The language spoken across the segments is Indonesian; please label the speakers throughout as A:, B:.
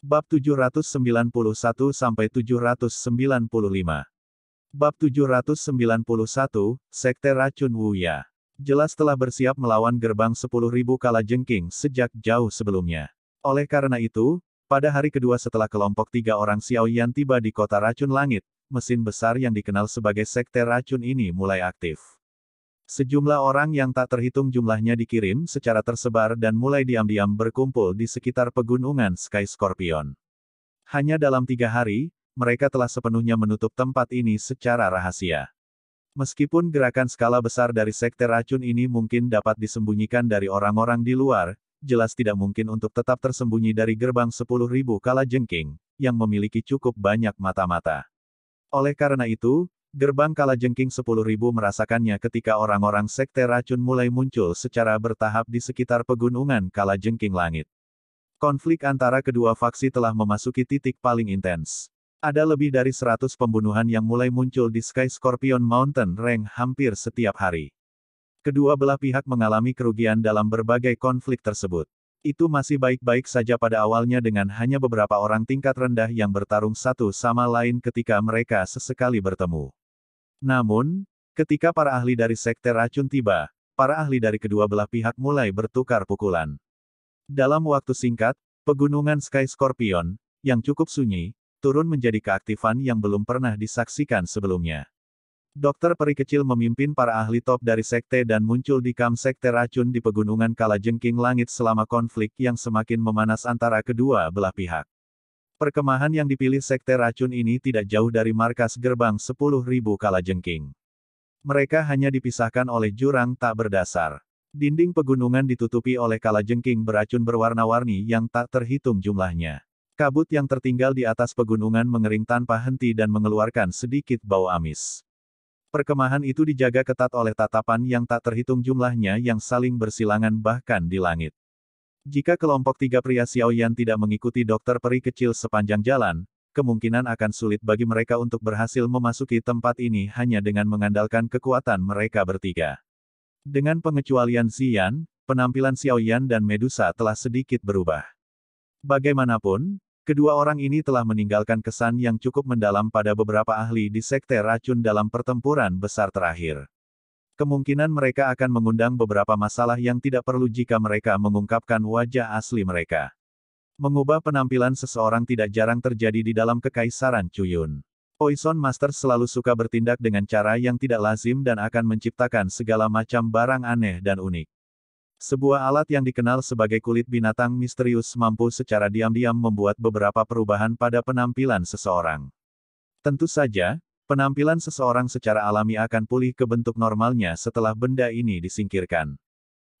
A: Bab 791 sampai 795. Bab 791, Sekte Racun Wuya. Jelas telah bersiap melawan gerbang 10.000 kala jengking sejak jauh sebelumnya. Oleh karena itu, pada hari kedua setelah kelompok tiga orang xiao yan tiba di kota racun langit, mesin besar yang dikenal sebagai sekte racun ini mulai aktif. Sejumlah orang yang tak terhitung jumlahnya dikirim secara tersebar dan mulai diam-diam berkumpul di sekitar pegunungan Sky Scorpion. Hanya dalam tiga hari, mereka telah sepenuhnya menutup tempat ini secara rahasia. Meskipun gerakan skala besar dari sekte racun ini mungkin dapat disembunyikan dari orang-orang di luar, jelas tidak mungkin untuk tetap tersembunyi dari gerbang 10.000 kala jengking, yang memiliki cukup banyak mata-mata. Oleh karena itu, Gerbang Kala Kalajengking 10.000 merasakannya ketika orang-orang sekte racun mulai muncul secara bertahap di sekitar pegunungan Kala Jengking Langit. Konflik antara kedua faksi telah memasuki titik paling intens. Ada lebih dari 100 pembunuhan yang mulai muncul di Sky Scorpion Mountain Range hampir setiap hari. Kedua belah pihak mengalami kerugian dalam berbagai konflik tersebut. Itu masih baik-baik saja pada awalnya dengan hanya beberapa orang tingkat rendah yang bertarung satu sama lain ketika mereka sesekali bertemu. Namun, ketika para ahli dari Sekte Racun tiba, para ahli dari kedua belah pihak mulai bertukar pukulan. Dalam waktu singkat, pegunungan Sky Scorpion, yang cukup sunyi, turun menjadi keaktifan yang belum pernah disaksikan sebelumnya. Dokter Peri kecil memimpin para ahli top dari sekte dan muncul di kam sekte racun di pegunungan Kalajengking Langit selama konflik yang semakin memanas antara kedua belah pihak. Perkemahan yang dipilih sekte racun ini tidak jauh dari markas gerbang 10.000 kalajengking. Mereka hanya dipisahkan oleh jurang tak berdasar. Dinding pegunungan ditutupi oleh kalajengking beracun berwarna-warni yang tak terhitung jumlahnya. Kabut yang tertinggal di atas pegunungan mengering tanpa henti dan mengeluarkan sedikit bau amis. Perkemahan itu dijaga ketat oleh tatapan yang tak terhitung jumlahnya yang saling bersilangan bahkan di langit. Jika kelompok tiga pria Xiaoyan tidak mengikuti dokter peri kecil sepanjang jalan, kemungkinan akan sulit bagi mereka untuk berhasil memasuki tempat ini hanya dengan mengandalkan kekuatan mereka bertiga. Dengan pengecualian Xian, penampilan Xiaoyan dan Medusa telah sedikit berubah. Bagaimanapun, kedua orang ini telah meninggalkan kesan yang cukup mendalam pada beberapa ahli di sekte racun dalam pertempuran besar terakhir kemungkinan mereka akan mengundang beberapa masalah yang tidak perlu jika mereka mengungkapkan wajah asli mereka. Mengubah penampilan seseorang tidak jarang terjadi di dalam kekaisaran Cuyun. Poison Master selalu suka bertindak dengan cara yang tidak lazim dan akan menciptakan segala macam barang aneh dan unik. Sebuah alat yang dikenal sebagai kulit binatang misterius mampu secara diam-diam membuat beberapa perubahan pada penampilan seseorang. Tentu saja, Penampilan seseorang secara alami akan pulih ke bentuk normalnya setelah benda ini disingkirkan.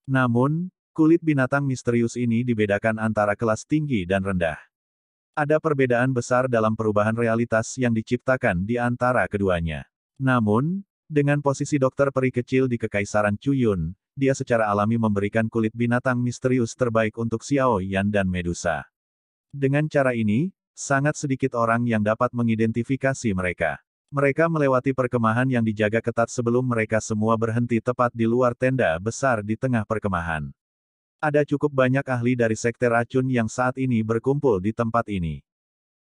A: Namun, kulit binatang misterius ini dibedakan antara kelas tinggi dan rendah. Ada perbedaan besar dalam perubahan realitas yang diciptakan di antara keduanya. Namun, dengan posisi dokter peri kecil di Kekaisaran Cuyun, dia secara alami memberikan kulit binatang misterius terbaik untuk Xiao Yan dan Medusa. Dengan cara ini, sangat sedikit orang yang dapat mengidentifikasi mereka. Mereka melewati perkemahan yang dijaga ketat sebelum mereka semua berhenti tepat di luar tenda besar di tengah perkemahan. Ada cukup banyak ahli dari sekte racun yang saat ini berkumpul di tempat ini.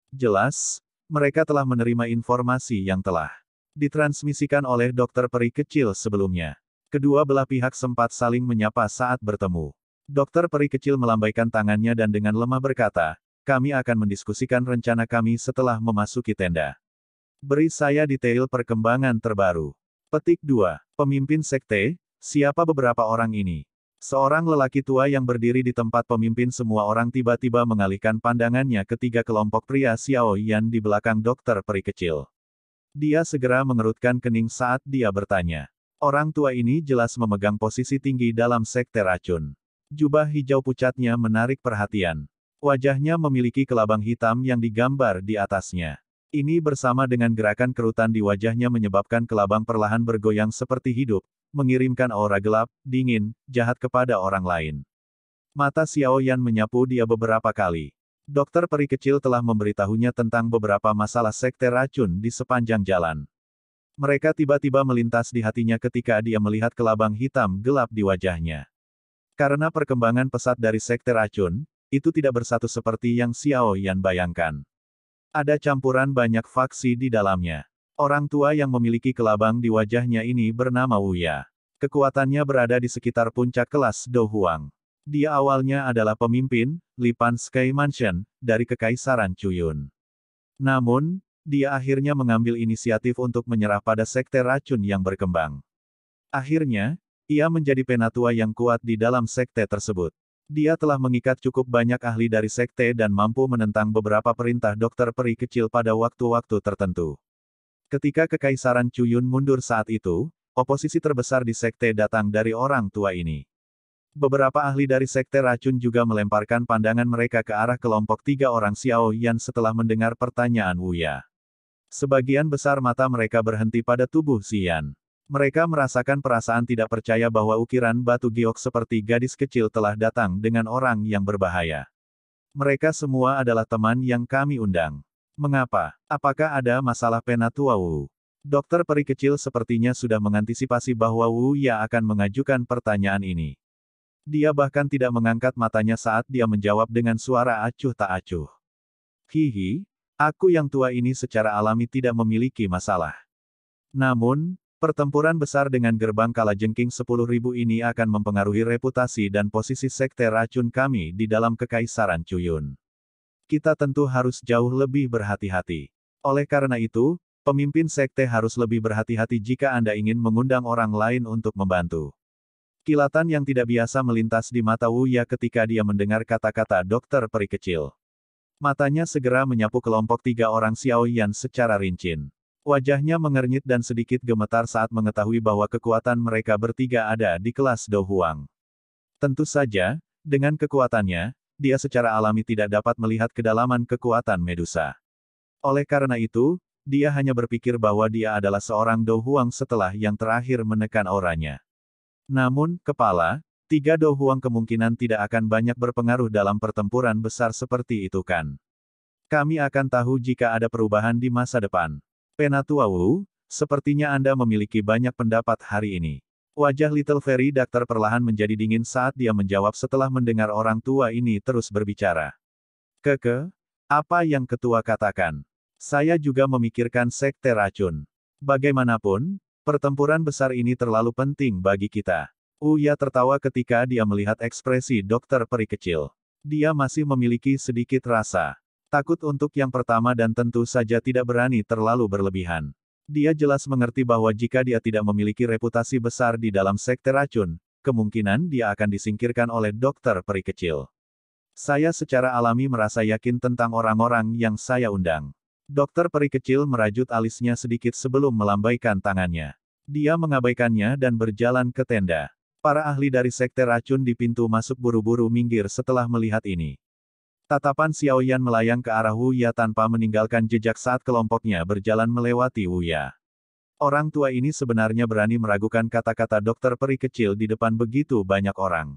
A: Jelas, mereka telah menerima informasi yang telah ditransmisikan oleh dokter peri kecil sebelumnya. Kedua belah pihak sempat saling menyapa saat bertemu. Dokter peri kecil melambaikan tangannya dan dengan lemah berkata, kami akan mendiskusikan rencana kami setelah memasuki tenda. Beri saya detail perkembangan terbaru. Petik 2. Pemimpin sekte, siapa beberapa orang ini? Seorang lelaki tua yang berdiri di tempat pemimpin semua orang tiba-tiba mengalihkan pandangannya ketiga kelompok pria Xiao Yan di belakang dokter peri kecil. Dia segera mengerutkan kening saat dia bertanya. Orang tua ini jelas memegang posisi tinggi dalam sekte racun. Jubah hijau pucatnya menarik perhatian. Wajahnya memiliki kelabang hitam yang digambar di atasnya. Ini bersama dengan gerakan kerutan di wajahnya menyebabkan kelabang perlahan bergoyang seperti hidup, mengirimkan aura gelap, dingin, jahat kepada orang lain. Mata Xiao Yan menyapu dia beberapa kali. Dokter peri kecil telah memberitahunya tentang beberapa masalah sekte racun di sepanjang jalan. Mereka tiba-tiba melintas di hatinya ketika dia melihat kelabang hitam gelap di wajahnya. Karena perkembangan pesat dari sekte racun, itu tidak bersatu seperti yang Xiao Yan bayangkan. Ada campuran banyak faksi di dalamnya. Orang tua yang memiliki kelabang di wajahnya ini bernama Wuya. Kekuatannya berada di sekitar puncak kelas Dohuang. Dia awalnya adalah pemimpin, Lipan Sky Mansion, dari Kekaisaran Cuyun. Namun, dia akhirnya mengambil inisiatif untuk menyerah pada sekte racun yang berkembang. Akhirnya, ia menjadi penatua yang kuat di dalam sekte tersebut. Dia telah mengikat cukup banyak ahli dari sekte dan mampu menentang beberapa perintah dokter peri kecil pada waktu-waktu tertentu. Ketika kekaisaran Cuyun mundur saat itu, oposisi terbesar di sekte datang dari orang tua ini. Beberapa ahli dari sekte racun juga melemparkan pandangan mereka ke arah kelompok tiga orang Xiao Yan setelah mendengar pertanyaan Wuya. Sebagian besar mata mereka berhenti pada tubuh Xian. Mereka merasakan perasaan tidak percaya bahwa ukiran batu giok seperti gadis kecil telah datang dengan orang yang berbahaya. Mereka semua adalah teman yang kami undang. Mengapa? Apakah ada masalah Penatua Wu? Dokter peri kecil sepertinya sudah mengantisipasi bahwa Wu Ya akan mengajukan pertanyaan ini. Dia bahkan tidak mengangkat matanya saat dia menjawab dengan suara acuh tak acuh. Hihi, aku yang tua ini secara alami tidak memiliki masalah. Namun, Pertempuran besar dengan gerbang Kalajengking 10.000 ini akan mempengaruhi reputasi dan posisi sekte racun kami di dalam kekaisaran Cuyun. Kita tentu harus jauh lebih berhati-hati. Oleh karena itu, pemimpin sekte harus lebih berhati-hati jika Anda ingin mengundang orang lain untuk membantu. Kilatan yang tidak biasa melintas di mata Wu Ya ketika dia mendengar kata-kata dokter peri kecil. Matanya segera menyapu kelompok tiga orang Xiao Yan secara rincin. Wajahnya mengernyit dan sedikit gemetar saat mengetahui bahwa kekuatan mereka bertiga ada di kelas Dohuang. Tentu saja, dengan kekuatannya, dia secara alami tidak dapat melihat kedalaman kekuatan Medusa. Oleh karena itu, dia hanya berpikir bahwa dia adalah seorang Dohuang setelah yang terakhir menekan auranya. Namun, kepala, tiga Dohuang kemungkinan tidak akan banyak berpengaruh dalam pertempuran besar seperti itu kan. Kami akan tahu jika ada perubahan di masa depan. Penatua Wu, sepertinya Anda memiliki banyak pendapat hari ini. Wajah Little Fairy Doctor perlahan menjadi dingin saat dia menjawab setelah mendengar orang tua ini terus berbicara. Keke, apa yang ketua katakan? Saya juga memikirkan sekte racun. Bagaimanapun, pertempuran besar ini terlalu penting bagi kita. Uya tertawa ketika dia melihat ekspresi dokter peri kecil. Dia masih memiliki sedikit rasa. Takut untuk yang pertama dan tentu saja tidak berani terlalu berlebihan. Dia jelas mengerti bahwa jika dia tidak memiliki reputasi besar di dalam sekte racun, kemungkinan dia akan disingkirkan oleh dokter peri kecil. Saya secara alami merasa yakin tentang orang-orang yang saya undang. Dokter peri kecil merajut alisnya sedikit sebelum melambaikan tangannya. Dia mengabaikannya dan berjalan ke tenda. Para ahli dari sekte racun di pintu masuk buru-buru minggir setelah melihat ini. Tatapan Xiao Yan melayang ke arah Wuya tanpa meninggalkan jejak saat kelompoknya berjalan melewati Wuya. Orang tua ini sebenarnya berani meragukan kata-kata dokter peri kecil di depan begitu banyak orang.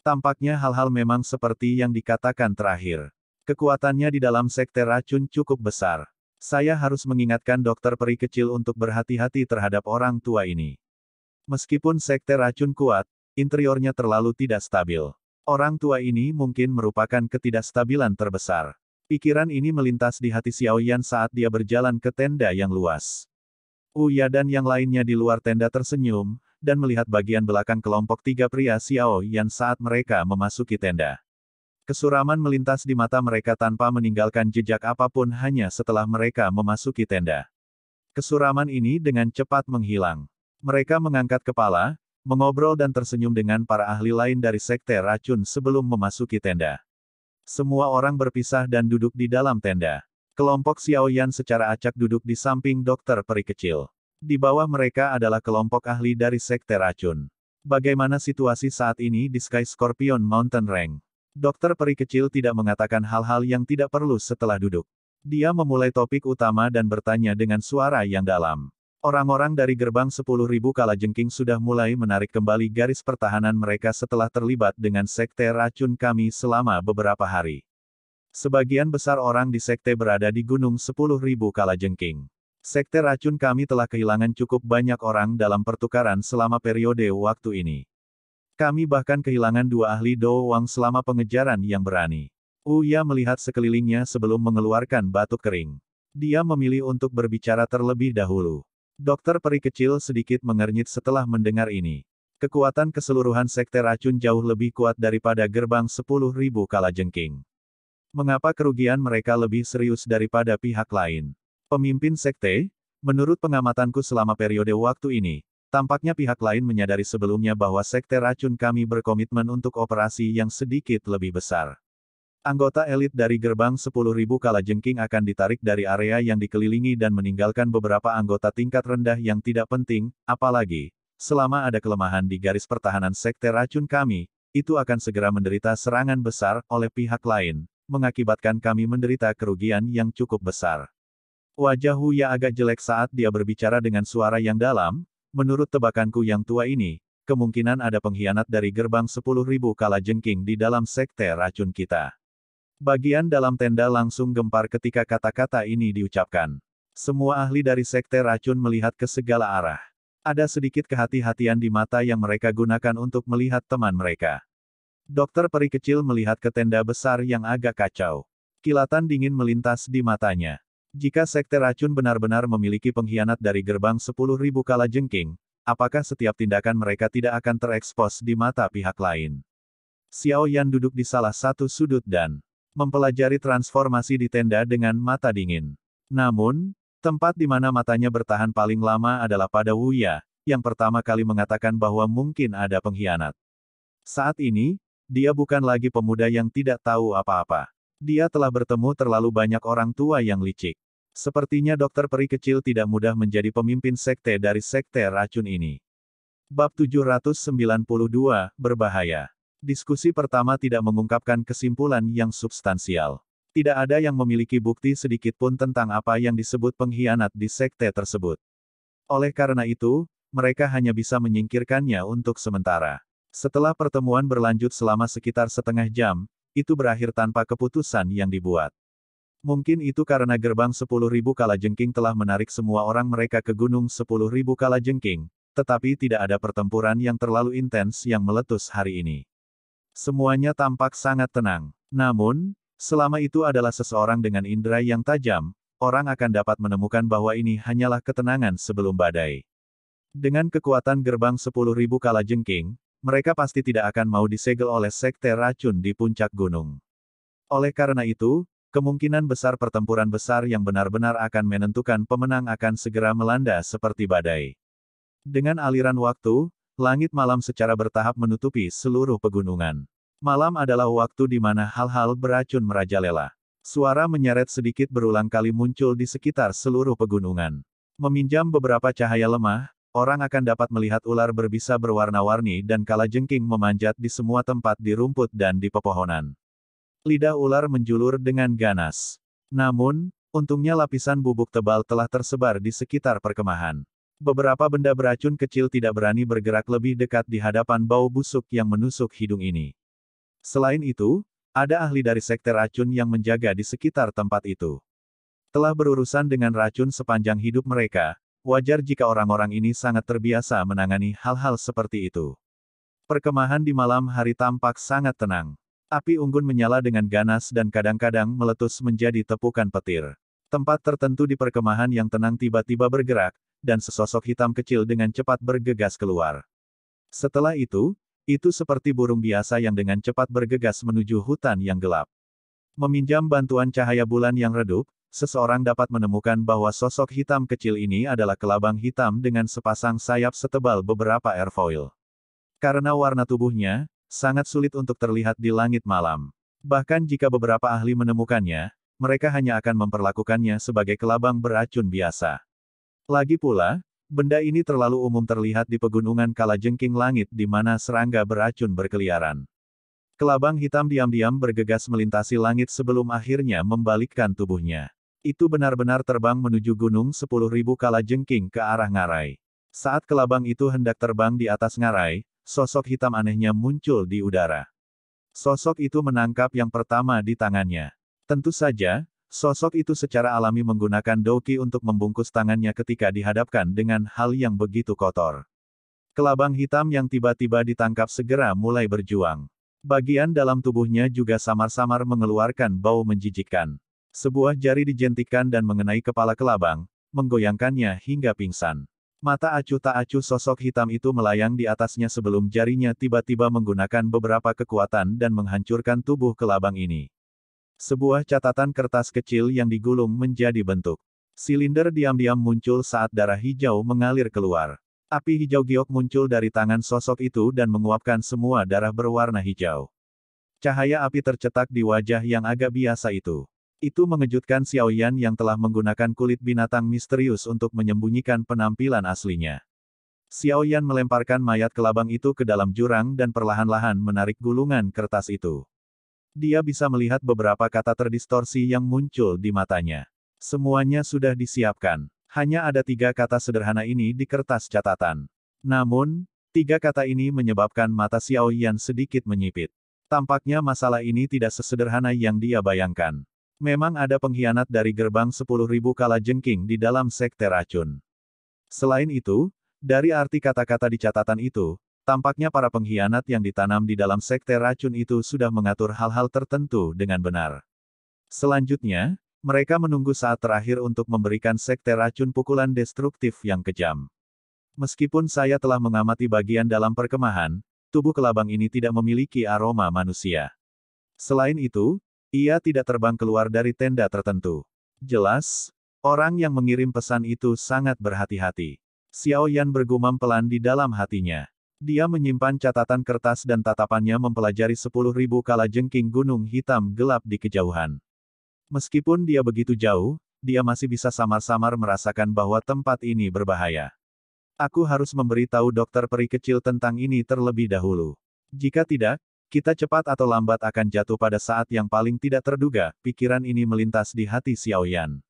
A: Tampaknya hal-hal memang seperti yang dikatakan terakhir. Kekuatannya di dalam sekte racun cukup besar. Saya harus mengingatkan dokter peri kecil untuk berhati-hati terhadap orang tua ini. Meskipun sekte racun kuat, interiornya terlalu tidak stabil. Orang tua ini mungkin merupakan ketidakstabilan terbesar. Pikiran ini melintas di hati Xiao Yan saat dia berjalan ke tenda yang luas. Uya dan yang lainnya di luar tenda tersenyum, dan melihat bagian belakang kelompok tiga pria Xiao Yan saat mereka memasuki tenda. Kesuraman melintas di mata mereka tanpa meninggalkan jejak apapun hanya setelah mereka memasuki tenda. Kesuraman ini dengan cepat menghilang. Mereka mengangkat kepala, mengobrol dan tersenyum dengan para ahli lain dari sekte racun sebelum memasuki tenda. Semua orang berpisah dan duduk di dalam tenda. Kelompok Xiao Yan secara acak duduk di samping dokter peri kecil. Di bawah mereka adalah kelompok ahli dari sekte racun. Bagaimana situasi saat ini di Sky Scorpion Mountain Range? Dokter peri kecil tidak mengatakan hal-hal yang tidak perlu setelah duduk. Dia memulai topik utama dan bertanya dengan suara yang dalam. Orang-orang dari gerbang 10.000 Jengking sudah mulai menarik kembali garis pertahanan mereka setelah terlibat dengan sekte racun kami selama beberapa hari. Sebagian besar orang di sekte berada di gunung 10.000 Jengking. Sekte racun kami telah kehilangan cukup banyak orang dalam pertukaran selama periode waktu ini. Kami bahkan kehilangan dua ahli doang selama pengejaran yang berani. Uya melihat sekelilingnya sebelum mengeluarkan batuk kering. Dia memilih untuk berbicara terlebih dahulu. Dokter peri kecil sedikit mengernyit setelah mendengar ini. Kekuatan keseluruhan sekte racun jauh lebih kuat daripada gerbang 10.000 ribu kalajengking. Mengapa kerugian mereka lebih serius daripada pihak lain? Pemimpin sekte, menurut pengamatanku selama periode waktu ini, tampaknya pihak lain menyadari sebelumnya bahwa sekte racun kami berkomitmen untuk operasi yang sedikit lebih besar. Anggota elit dari gerbang 10.000 jengking akan ditarik dari area yang dikelilingi dan meninggalkan beberapa anggota tingkat rendah yang tidak penting, apalagi, selama ada kelemahan di garis pertahanan sekte racun kami, itu akan segera menderita serangan besar oleh pihak lain, mengakibatkan kami menderita kerugian yang cukup besar. Wajah Huya agak jelek saat dia berbicara dengan suara yang dalam, menurut tebakanku yang tua ini, kemungkinan ada pengkhianat dari gerbang 10.000 kala jengking di dalam sekte racun kita. Bagian dalam tenda langsung gempar ketika kata-kata ini diucapkan. Semua ahli dari sekte racun melihat ke segala arah. Ada sedikit kehati-hatian di mata yang mereka gunakan untuk melihat teman mereka. Dokter peri kecil melihat ke tenda besar yang agak kacau. Kilatan dingin melintas di matanya. Jika sekte racun benar-benar memiliki pengkhianat dari gerbang 10.000 kala jengking, apakah setiap tindakan mereka tidak akan terekspos di mata pihak lain? Xiao Yan duduk di salah satu sudut dan mempelajari transformasi di tenda dengan mata dingin. Namun, tempat di mana matanya bertahan paling lama adalah pada Wuya, yang pertama kali mengatakan bahwa mungkin ada pengkhianat. Saat ini, dia bukan lagi pemuda yang tidak tahu apa-apa. Dia telah bertemu terlalu banyak orang tua yang licik. Sepertinya dokter peri kecil tidak mudah menjadi pemimpin sekte dari sekte racun ini. Bab 792, Berbahaya Diskusi pertama tidak mengungkapkan kesimpulan yang substansial. Tidak ada yang memiliki bukti sedikit pun tentang apa yang disebut pengkhianat di sekte tersebut. Oleh karena itu, mereka hanya bisa menyingkirkannya untuk sementara. Setelah pertemuan berlanjut selama sekitar setengah jam, itu berakhir tanpa keputusan yang dibuat. Mungkin itu karena gerbang 10.000 Jengking telah menarik semua orang mereka ke gunung 10.000 Jengking, tetapi tidak ada pertempuran yang terlalu intens yang meletus hari ini. Semuanya tampak sangat tenang. Namun, selama itu adalah seseorang dengan indera yang tajam, orang akan dapat menemukan bahwa ini hanyalah ketenangan sebelum badai. Dengan kekuatan gerbang 10.000 kala jengking, mereka pasti tidak akan mau disegel oleh sekte racun di puncak gunung. Oleh karena itu, kemungkinan besar pertempuran besar yang benar-benar akan menentukan pemenang akan segera melanda seperti badai. Dengan aliran waktu, Langit malam secara bertahap menutupi seluruh pegunungan. Malam adalah waktu di mana hal-hal beracun merajalela. Suara menyeret sedikit berulang kali muncul di sekitar seluruh pegunungan. Meminjam beberapa cahaya lemah, orang akan dapat melihat ular berbisa berwarna-warni dan kala jengking memanjat di semua tempat di rumput dan di pepohonan. Lidah ular menjulur dengan ganas. Namun, untungnya lapisan bubuk tebal telah tersebar di sekitar perkemahan beberapa benda beracun kecil tidak berani bergerak lebih dekat di hadapan bau busuk yang menusuk hidung ini. Selain itu, ada ahli dari sekte racun yang menjaga di sekitar tempat itu. Telah berurusan dengan racun sepanjang hidup mereka, wajar jika orang-orang ini sangat terbiasa menangani hal-hal seperti itu. Perkemahan di malam hari tampak sangat tenang. Api unggun menyala dengan ganas dan kadang-kadang meletus menjadi tepukan petir. Tempat tertentu di perkemahan yang tenang tiba-tiba bergerak, dan sesosok hitam kecil dengan cepat bergegas keluar. Setelah itu, itu seperti burung biasa yang dengan cepat bergegas menuju hutan yang gelap. Meminjam bantuan cahaya bulan yang redup, seseorang dapat menemukan bahwa sosok hitam kecil ini adalah kelabang hitam dengan sepasang sayap setebal beberapa airfoil. Karena warna tubuhnya, sangat sulit untuk terlihat di langit malam. Bahkan jika beberapa ahli menemukannya, mereka hanya akan memperlakukannya sebagai kelabang beracun biasa. Lagi pula, benda ini terlalu umum terlihat di pegunungan Kalajengking Langit di mana serangga beracun berkeliaran. Kelabang hitam diam-diam bergegas melintasi langit sebelum akhirnya membalikkan tubuhnya. Itu benar-benar terbang menuju gunung 10.000 Kalajengking ke arah ngarai. Saat kelabang itu hendak terbang di atas ngarai, sosok hitam anehnya muncul di udara. Sosok itu menangkap yang pertama di tangannya. Tentu saja, Sosok itu secara alami menggunakan doki untuk membungkus tangannya ketika dihadapkan dengan hal yang begitu kotor. Kelabang hitam yang tiba-tiba ditangkap segera mulai berjuang. Bagian dalam tubuhnya juga samar-samar mengeluarkan bau menjijikkan. Sebuah jari dijentikan dan mengenai kepala kelabang, menggoyangkannya hingga pingsan. Mata acuh tak acuh sosok hitam itu melayang di atasnya sebelum jarinya tiba-tiba menggunakan beberapa kekuatan dan menghancurkan tubuh kelabang ini. Sebuah catatan kertas kecil yang digulung menjadi bentuk. Silinder diam-diam muncul saat darah hijau mengalir keluar. Api hijau giok muncul dari tangan sosok itu dan menguapkan semua darah berwarna hijau. Cahaya api tercetak di wajah yang agak biasa itu. Itu mengejutkan Xiao Yan yang telah menggunakan kulit binatang misterius untuk menyembunyikan penampilan aslinya. Xiao Yan melemparkan mayat kelabang itu ke dalam jurang dan perlahan-lahan menarik gulungan kertas itu. Dia bisa melihat beberapa kata terdistorsi yang muncul di matanya. Semuanya sudah disiapkan. Hanya ada tiga kata sederhana ini di kertas catatan. Namun, tiga kata ini menyebabkan mata Xiao Yan sedikit menyipit. Tampaknya masalah ini tidak sesederhana yang dia bayangkan. Memang ada pengkhianat dari gerbang 10.000 kala jengking di dalam sekte racun. Selain itu, dari arti kata-kata di catatan itu, Tampaknya para pengkhianat yang ditanam di dalam sekte racun itu sudah mengatur hal-hal tertentu dengan benar. Selanjutnya, mereka menunggu saat terakhir untuk memberikan sekte racun pukulan destruktif yang kejam. Meskipun saya telah mengamati bagian dalam perkemahan, tubuh kelabang ini tidak memiliki aroma manusia. Selain itu, ia tidak terbang keluar dari tenda tertentu. Jelas, orang yang mengirim pesan itu sangat berhati-hati. Xiao Yan bergumam pelan di dalam hatinya. Dia menyimpan catatan kertas dan tatapannya mempelajari sepuluh ribu kala jengking gunung hitam gelap di kejauhan. Meskipun dia begitu jauh, dia masih bisa samar-samar merasakan bahwa tempat ini berbahaya. Aku harus memberi tahu dokter peri kecil tentang ini terlebih dahulu. Jika tidak, kita cepat atau lambat akan jatuh pada saat yang paling tidak terduga, pikiran ini melintas di hati Xiaoyan.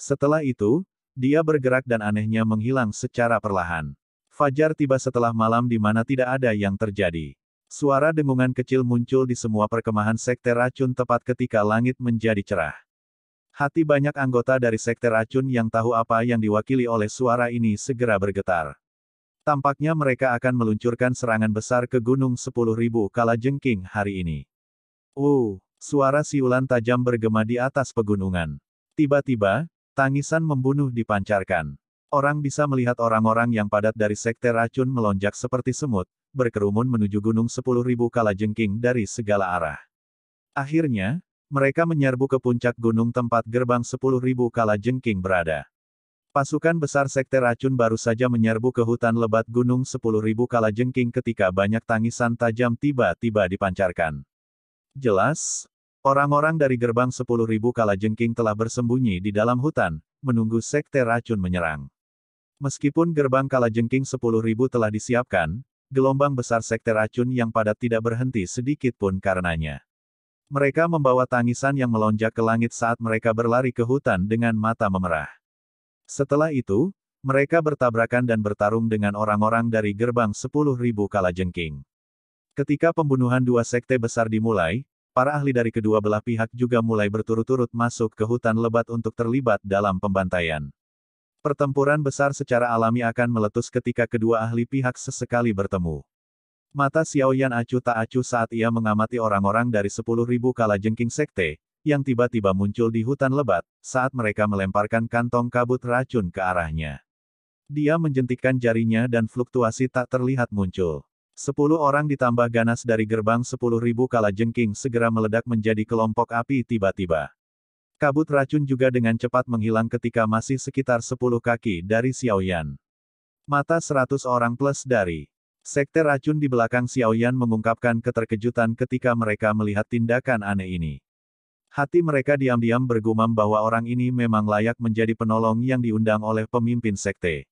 A: Setelah itu, dia bergerak dan anehnya menghilang secara perlahan. Fajar tiba setelah malam di mana tidak ada yang terjadi. Suara dengungan kecil muncul di semua perkemahan sekte racun tepat ketika langit menjadi cerah. Hati banyak anggota dari sekte racun yang tahu apa yang diwakili oleh suara ini segera bergetar. Tampaknya mereka akan meluncurkan serangan besar ke Gunung 10.000 kala jengking hari ini. Uh, suara siulan tajam bergema di atas pegunungan. Tiba-tiba, tangisan membunuh dipancarkan. Orang bisa melihat orang-orang yang padat dari sekte racun melonjak seperti semut, berkerumun menuju gunung 10.000 kalajengking dari segala arah. Akhirnya, mereka menyerbu ke puncak gunung tempat gerbang 10.000 kalajengking berada. Pasukan besar sekte racun baru saja menyerbu ke hutan lebat gunung 10.000 kalajengking ketika banyak tangisan tajam tiba-tiba dipancarkan. Jelas, orang-orang dari gerbang 10.000 kalajengking telah bersembunyi di dalam hutan, menunggu sekte racun menyerang. Meskipun gerbang kalajengking 10.000 telah disiapkan, gelombang besar sekte racun yang padat tidak berhenti sedikit pun karenanya. Mereka membawa tangisan yang melonjak ke langit saat mereka berlari ke hutan dengan mata memerah. Setelah itu, mereka bertabrakan dan bertarung dengan orang-orang dari gerbang 10.000 kalajengking. Ketika pembunuhan dua sekte besar dimulai, para ahli dari kedua belah pihak juga mulai berturut-turut masuk ke hutan lebat untuk terlibat dalam pembantaian. Pertempuran besar secara alami akan meletus ketika kedua ahli pihak sesekali bertemu. Mata Xiao Yan acuh tak acuh saat ia mengamati orang-orang dari 10.000 Jengking sekte, yang tiba-tiba muncul di hutan lebat, saat mereka melemparkan kantong kabut racun ke arahnya. Dia menjentikkan jarinya dan fluktuasi tak terlihat muncul. Sepuluh orang ditambah ganas dari gerbang sepuluh ribu kala jengking segera meledak menjadi kelompok api tiba-tiba. Kabut racun juga dengan cepat menghilang ketika masih sekitar 10 kaki dari Xiaoyan. Mata 100 orang plus dari Sekte racun di belakang Xiaoyan mengungkapkan keterkejutan ketika mereka melihat tindakan aneh ini. Hati mereka diam-diam bergumam bahwa orang ini memang layak menjadi penolong yang diundang oleh pemimpin sekte.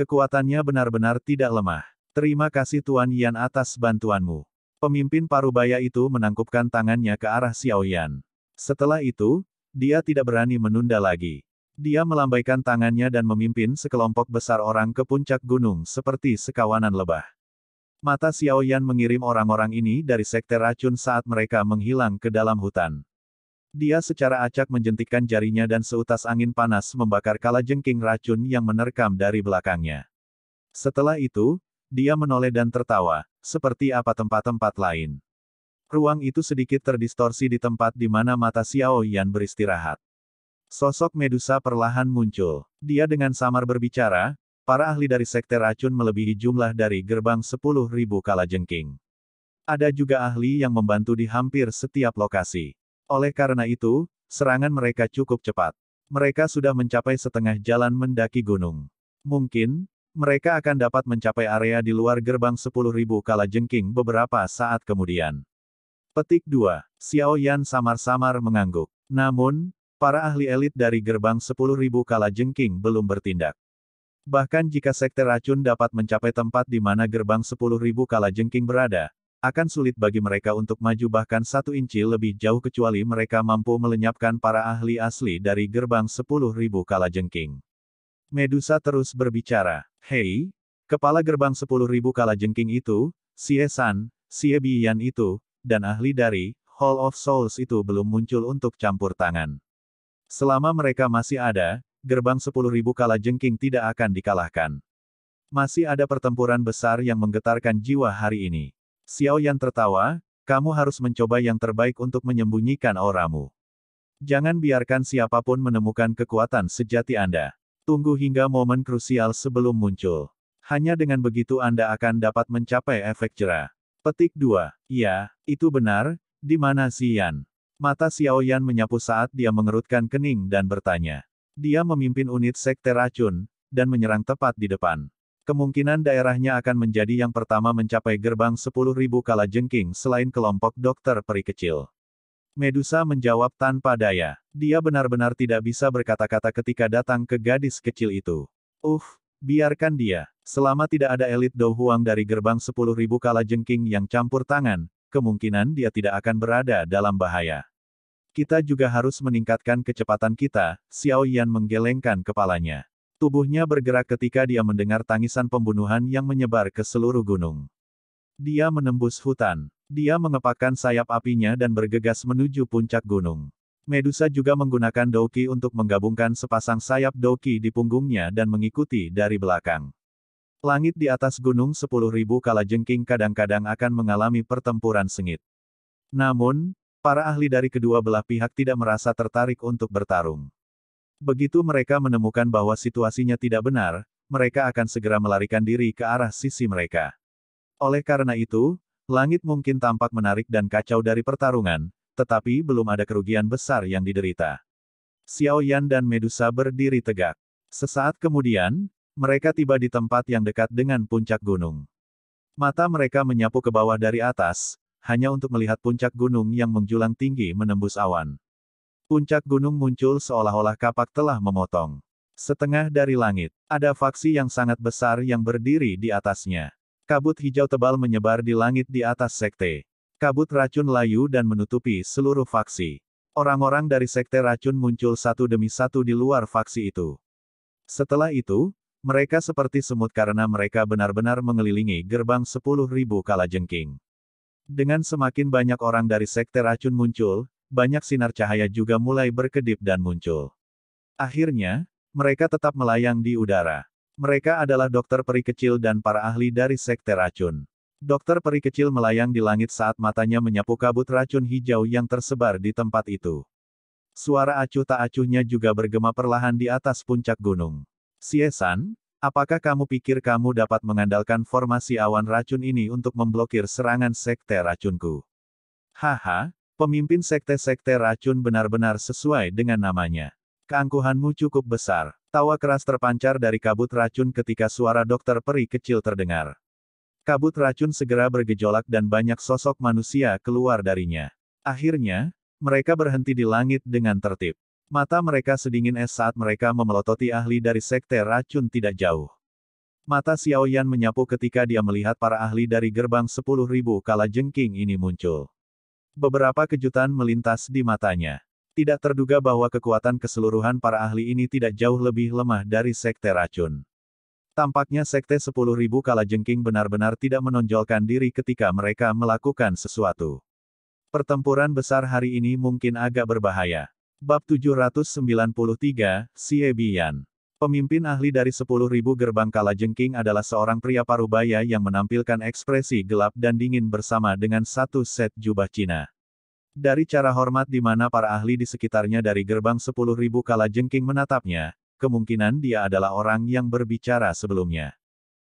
A: Kekuatannya benar-benar tidak lemah. Terima kasih Tuan Yan atas bantuanmu. Pemimpin parubaya itu menangkupkan tangannya ke arah Xiaoyan. Setelah itu, dia tidak berani menunda lagi. Dia melambaikan tangannya dan memimpin sekelompok besar orang ke puncak gunung seperti sekawanan lebah. Mata Xiao Yan mengirim orang-orang ini dari sekte racun saat mereka menghilang ke dalam hutan. Dia secara acak menjentikkan jarinya dan seutas angin panas membakar kala jengking racun yang menerkam dari belakangnya. Setelah itu, dia menoleh dan tertawa, seperti apa tempat-tempat lain. Ruang itu sedikit terdistorsi di tempat di mana mata Xiao Yan beristirahat. Sosok Medusa perlahan muncul. Dia dengan samar berbicara, para ahli dari sekte racun melebihi jumlah dari gerbang 10.000 kalajengking. Ada juga ahli yang membantu di hampir setiap lokasi. Oleh karena itu, serangan mereka cukup cepat. Mereka sudah mencapai setengah jalan mendaki gunung. Mungkin, mereka akan dapat mencapai area di luar gerbang 10.000 kala jengking beberapa saat kemudian. Petik 2. Xiao Yan samar-samar mengangguk. Namun, para ahli elit dari gerbang 10.000 kala jengking belum bertindak. Bahkan jika sekte racun dapat mencapai tempat di mana gerbang 10.000 kala jengking berada, akan sulit bagi mereka untuk maju bahkan satu inci lebih jauh kecuali mereka mampu melenyapkan para ahli asli dari gerbang 10.000 kala jengking. Medusa terus berbicara. Hei, kepala gerbang 10.000 kala jengking itu, Xie San, Xie Yan itu, dan ahli dari Hall of Souls itu belum muncul untuk campur tangan. Selama mereka masih ada, gerbang 10.000 kala jengking tidak akan dikalahkan. Masih ada pertempuran besar yang menggetarkan jiwa hari ini. Xiao Yan tertawa, kamu harus mencoba yang terbaik untuk menyembunyikan auramu. Jangan biarkan siapapun menemukan kekuatan sejati Anda. Tunggu hingga momen krusial sebelum muncul. Hanya dengan begitu Anda akan dapat mencapai efek jerah. Petik 2. Ya, itu benar, di mana Xian? Mata Xiao Yan menyapu saat dia mengerutkan kening dan bertanya. Dia memimpin unit sekte racun, dan menyerang tepat di depan. Kemungkinan daerahnya akan menjadi yang pertama mencapai gerbang 10.000 kala jengking selain kelompok dokter peri kecil. Medusa menjawab tanpa daya. Dia benar-benar tidak bisa berkata-kata ketika datang ke gadis kecil itu. Uff, Biarkan dia. Selama tidak ada elit Dou Huang dari gerbang 10.000 kala jengking yang campur tangan, kemungkinan dia tidak akan berada dalam bahaya. Kita juga harus meningkatkan kecepatan kita, Xiao Yan menggelengkan kepalanya. Tubuhnya bergerak ketika dia mendengar tangisan pembunuhan yang menyebar ke seluruh gunung. Dia menembus hutan. Dia mengepakkan sayap apinya dan bergegas menuju puncak gunung. Medusa juga menggunakan Douki untuk menggabungkan sepasang sayap Douki di punggungnya dan mengikuti dari belakang. Langit di atas gunung 10.000 kala jengking kadang-kadang akan mengalami pertempuran sengit. Namun, para ahli dari kedua belah pihak tidak merasa tertarik untuk bertarung. Begitu mereka menemukan bahwa situasinya tidak benar, mereka akan segera melarikan diri ke arah sisi mereka. Oleh karena itu, langit mungkin tampak menarik dan kacau dari pertarungan, tetapi belum ada kerugian besar yang diderita. Xiao Yan dan Medusa berdiri tegak. Sesaat kemudian, mereka tiba di tempat yang dekat dengan puncak gunung. Mata mereka menyapu ke bawah dari atas, hanya untuk melihat puncak gunung yang menjulang tinggi menembus awan. Puncak gunung muncul seolah-olah kapak telah memotong. Setengah dari langit, ada faksi yang sangat besar yang berdiri di atasnya. Kabut hijau tebal menyebar di langit di atas sekte. Kabut racun layu dan menutupi seluruh faksi. Orang-orang dari sekte racun muncul satu demi satu di luar faksi itu. Setelah itu, mereka seperti semut karena mereka benar-benar mengelilingi gerbang 10.000 kalajengking. Dengan semakin banyak orang dari sekte racun muncul, banyak sinar cahaya juga mulai berkedip dan muncul. Akhirnya, mereka tetap melayang di udara. Mereka adalah dokter peri kecil dan para ahli dari sekte racun. Dokter peri kecil melayang di langit saat matanya menyapu kabut racun hijau yang tersebar di tempat itu. Suara acuh tak acuhnya juga bergema perlahan di atas puncak gunung. Siesan, apakah kamu pikir kamu dapat mengandalkan formasi awan racun ini untuk memblokir serangan sekte racunku? Haha, pemimpin sekte-sekte racun benar-benar sesuai dengan namanya. Keangkuhanmu cukup besar. Tawa keras terpancar dari kabut racun ketika suara dokter peri kecil terdengar. Kabut racun segera bergejolak dan banyak sosok manusia keluar darinya. Akhirnya, mereka berhenti di langit dengan tertib. Mata mereka sedingin es saat mereka memelototi ahli dari sekte racun tidak jauh. Mata Xiao Yan menyapu ketika dia melihat para ahli dari gerbang 10.000 kala jengking ini muncul. Beberapa kejutan melintas di matanya. Tidak terduga bahwa kekuatan keseluruhan para ahli ini tidak jauh lebih lemah dari sekte racun. Tampaknya Sekte 10.000 Kalajengking benar-benar tidak menonjolkan diri ketika mereka melakukan sesuatu. Pertempuran besar hari ini mungkin agak berbahaya. Bab 793, Bian. Pemimpin ahli dari 10.000 gerbang Kalajengking adalah seorang pria parubaya yang menampilkan ekspresi gelap dan dingin bersama dengan satu set jubah Cina. Dari cara hormat di mana para ahli di sekitarnya dari gerbang 10.000 Kalajengking menatapnya, kemungkinan dia adalah orang yang berbicara sebelumnya.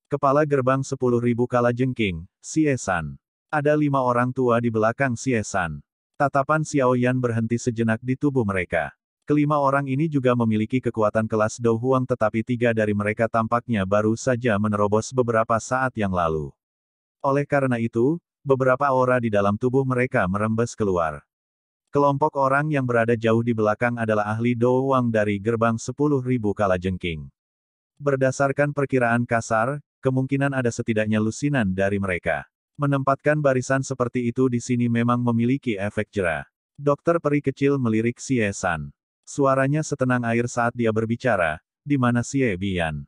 A: Kepala gerbang sepuluh ribu kala jengking, Siesan. Ada lima orang tua di belakang Siesan. Tatapan Xiao Yan berhenti sejenak di tubuh mereka. Kelima orang ini juga memiliki kekuatan kelas Dou Huang tetapi tiga dari mereka tampaknya baru saja menerobos beberapa saat yang lalu. Oleh karena itu, beberapa aura di dalam tubuh mereka merembes keluar. Kelompok orang yang berada jauh di belakang adalah ahli doang dari gerbang 10.000 kala jengking. Berdasarkan perkiraan kasar, kemungkinan ada setidaknya lusinan dari mereka. Menempatkan barisan seperti itu di sini memang memiliki efek jera. Dokter peri kecil melirik Xie San. Suaranya setenang air saat dia berbicara, di mana Xie Bian.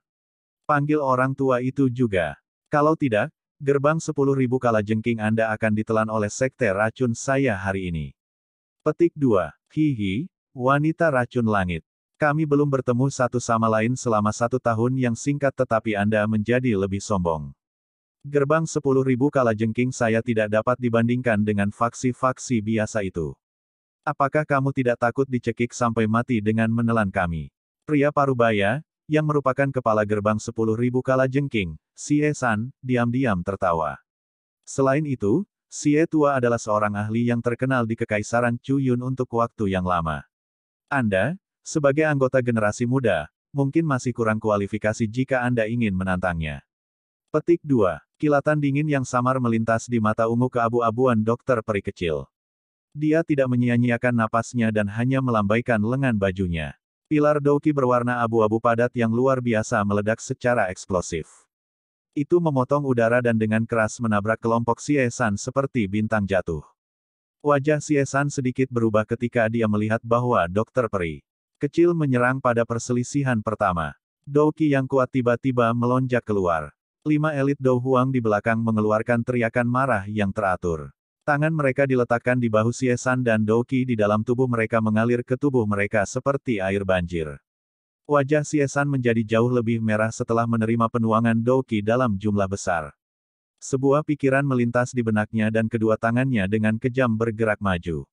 A: Panggil orang tua itu juga. Kalau tidak, gerbang 10.000 kala jengking Anda akan ditelan oleh sekte racun saya hari ini. Petik 2. Hihi, wanita racun langit. Kami belum bertemu satu sama lain selama satu tahun yang singkat tetapi Anda menjadi lebih sombong. Gerbang 10.000 kala jengking saya tidak dapat dibandingkan dengan faksi-faksi biasa itu. Apakah kamu tidak takut dicekik sampai mati dengan menelan kami? Pria Parubaya, yang merupakan kepala gerbang 10.000 kala jengking, si Esan, diam-diam tertawa. Selain itu, Xie Tua adalah seorang ahli yang terkenal di Kekaisaran Chu Yun untuk waktu yang lama. Anda, sebagai anggota generasi muda, mungkin masih kurang kualifikasi jika Anda ingin menantangnya. Petik 2. Kilatan dingin yang samar melintas di mata ungu keabu-abuan dokter peri kecil. Dia tidak menyia-nyiakan napasnya dan hanya melambaikan lengan bajunya. Pilar doki berwarna abu-abu padat yang luar biasa meledak secara eksplosif. Itu memotong udara dan dengan keras menabrak kelompok Siesan seperti bintang jatuh. Wajah Siesan sedikit berubah ketika dia melihat bahwa dokter peri kecil menyerang pada perselisihan pertama. Doki yang kuat tiba-tiba melonjak keluar. Lima elit Dou Huang di belakang mengeluarkan teriakan marah yang teratur. Tangan mereka diletakkan di bahu Siesan dan Doki di dalam tubuh mereka mengalir ke tubuh mereka seperti air banjir. Wajah Siesan menjadi jauh lebih merah setelah menerima penuangan Doki dalam jumlah besar. Sebuah pikiran melintas di benaknya dan kedua tangannya dengan kejam bergerak maju.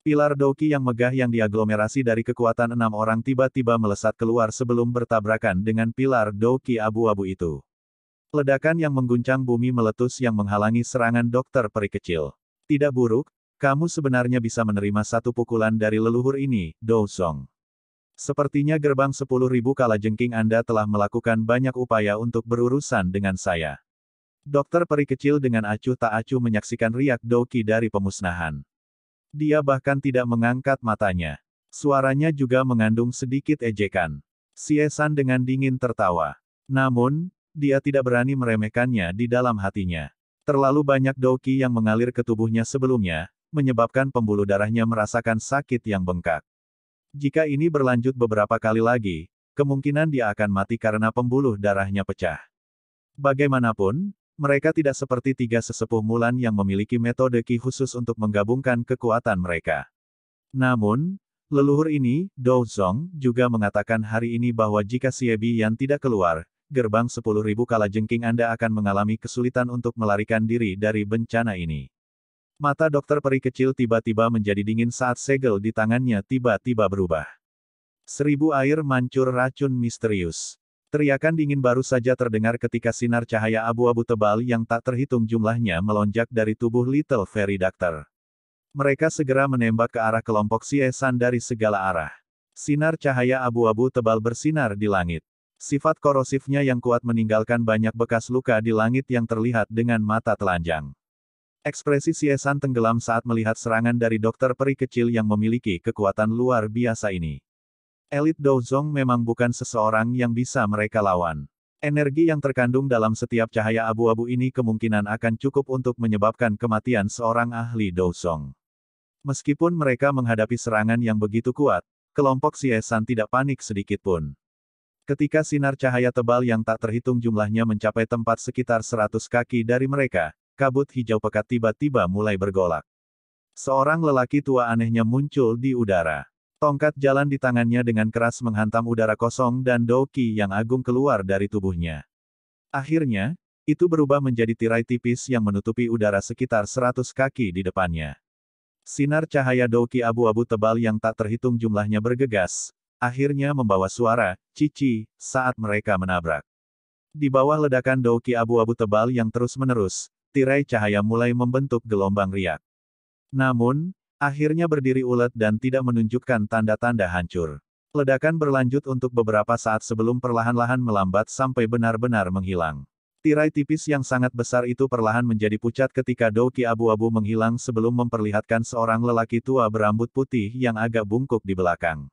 A: Pilar Doki yang megah yang diaglomerasi dari kekuatan enam orang tiba-tiba melesat keluar sebelum bertabrakan dengan pilar Doki abu-abu itu. Ledakan yang mengguncang bumi meletus yang menghalangi serangan dokter peri kecil. Tidak buruk, kamu sebenarnya bisa menerima satu pukulan dari leluhur ini, Dou Song. Sepertinya gerbang sepuluh ribu kala jengking Anda telah melakukan banyak upaya untuk berurusan dengan saya. Dokter peri kecil dengan acuh tak acuh menyaksikan riak Doki dari pemusnahan. Dia bahkan tidak mengangkat matanya. Suaranya juga mengandung sedikit ejekan. Siesan dengan dingin tertawa. Namun, dia tidak berani meremehkannya di dalam hatinya. Terlalu banyak doki yang mengalir ke tubuhnya sebelumnya, menyebabkan pembuluh darahnya merasakan sakit yang bengkak. Jika ini berlanjut beberapa kali lagi, kemungkinan dia akan mati karena pembuluh darahnya pecah. Bagaimanapun, mereka tidak seperti tiga sesepuh Mulan yang memiliki metode Ki khusus untuk menggabungkan kekuatan mereka. Namun, leluhur ini, Dou Zong, juga mengatakan hari ini bahwa jika Siebi yang tidak keluar, gerbang 10.000 kala jengking Anda akan mengalami kesulitan untuk melarikan diri dari bencana ini. Mata dokter peri kecil tiba-tiba menjadi dingin saat segel di tangannya tiba-tiba berubah. Seribu air mancur racun misterius. Teriakan dingin baru saja terdengar ketika sinar cahaya abu-abu tebal yang tak terhitung jumlahnya melonjak dari tubuh Little Fairy Doctor. Mereka segera menembak ke arah kelompok Siesan dari segala arah. Sinar cahaya abu-abu tebal bersinar di langit. Sifat korosifnya yang kuat meninggalkan banyak bekas luka di langit yang terlihat dengan mata telanjang. Ekspresi Siesan tenggelam saat melihat serangan dari dokter peri kecil yang memiliki kekuatan luar biasa ini. Elit Douzong memang bukan seseorang yang bisa mereka lawan. Energi yang terkandung dalam setiap cahaya abu-abu ini kemungkinan akan cukup untuk menyebabkan kematian seorang ahli Douzong. Meskipun mereka menghadapi serangan yang begitu kuat, kelompok Siesan tidak panik sedikit pun. Ketika sinar cahaya tebal yang tak terhitung jumlahnya mencapai tempat sekitar 100 kaki dari mereka, kabut hijau pekat tiba-tiba mulai bergolak. Seorang lelaki tua anehnya muncul di udara. Tongkat jalan di tangannya dengan keras menghantam udara kosong dan doki yang agung keluar dari tubuhnya. Akhirnya, itu berubah menjadi tirai tipis yang menutupi udara sekitar 100 kaki di depannya. Sinar cahaya doki abu-abu tebal yang tak terhitung jumlahnya bergegas, akhirnya membawa suara, cici, saat mereka menabrak. Di bawah ledakan doki abu-abu tebal yang terus-menerus, tirai cahaya mulai membentuk gelombang riak. Namun, akhirnya berdiri ulet dan tidak menunjukkan tanda-tanda hancur. Ledakan berlanjut untuk beberapa saat sebelum perlahan-lahan melambat sampai benar-benar menghilang. Tirai tipis yang sangat besar itu perlahan menjadi pucat ketika Doki abu-abu menghilang sebelum memperlihatkan seorang lelaki tua berambut putih yang agak bungkuk di belakang.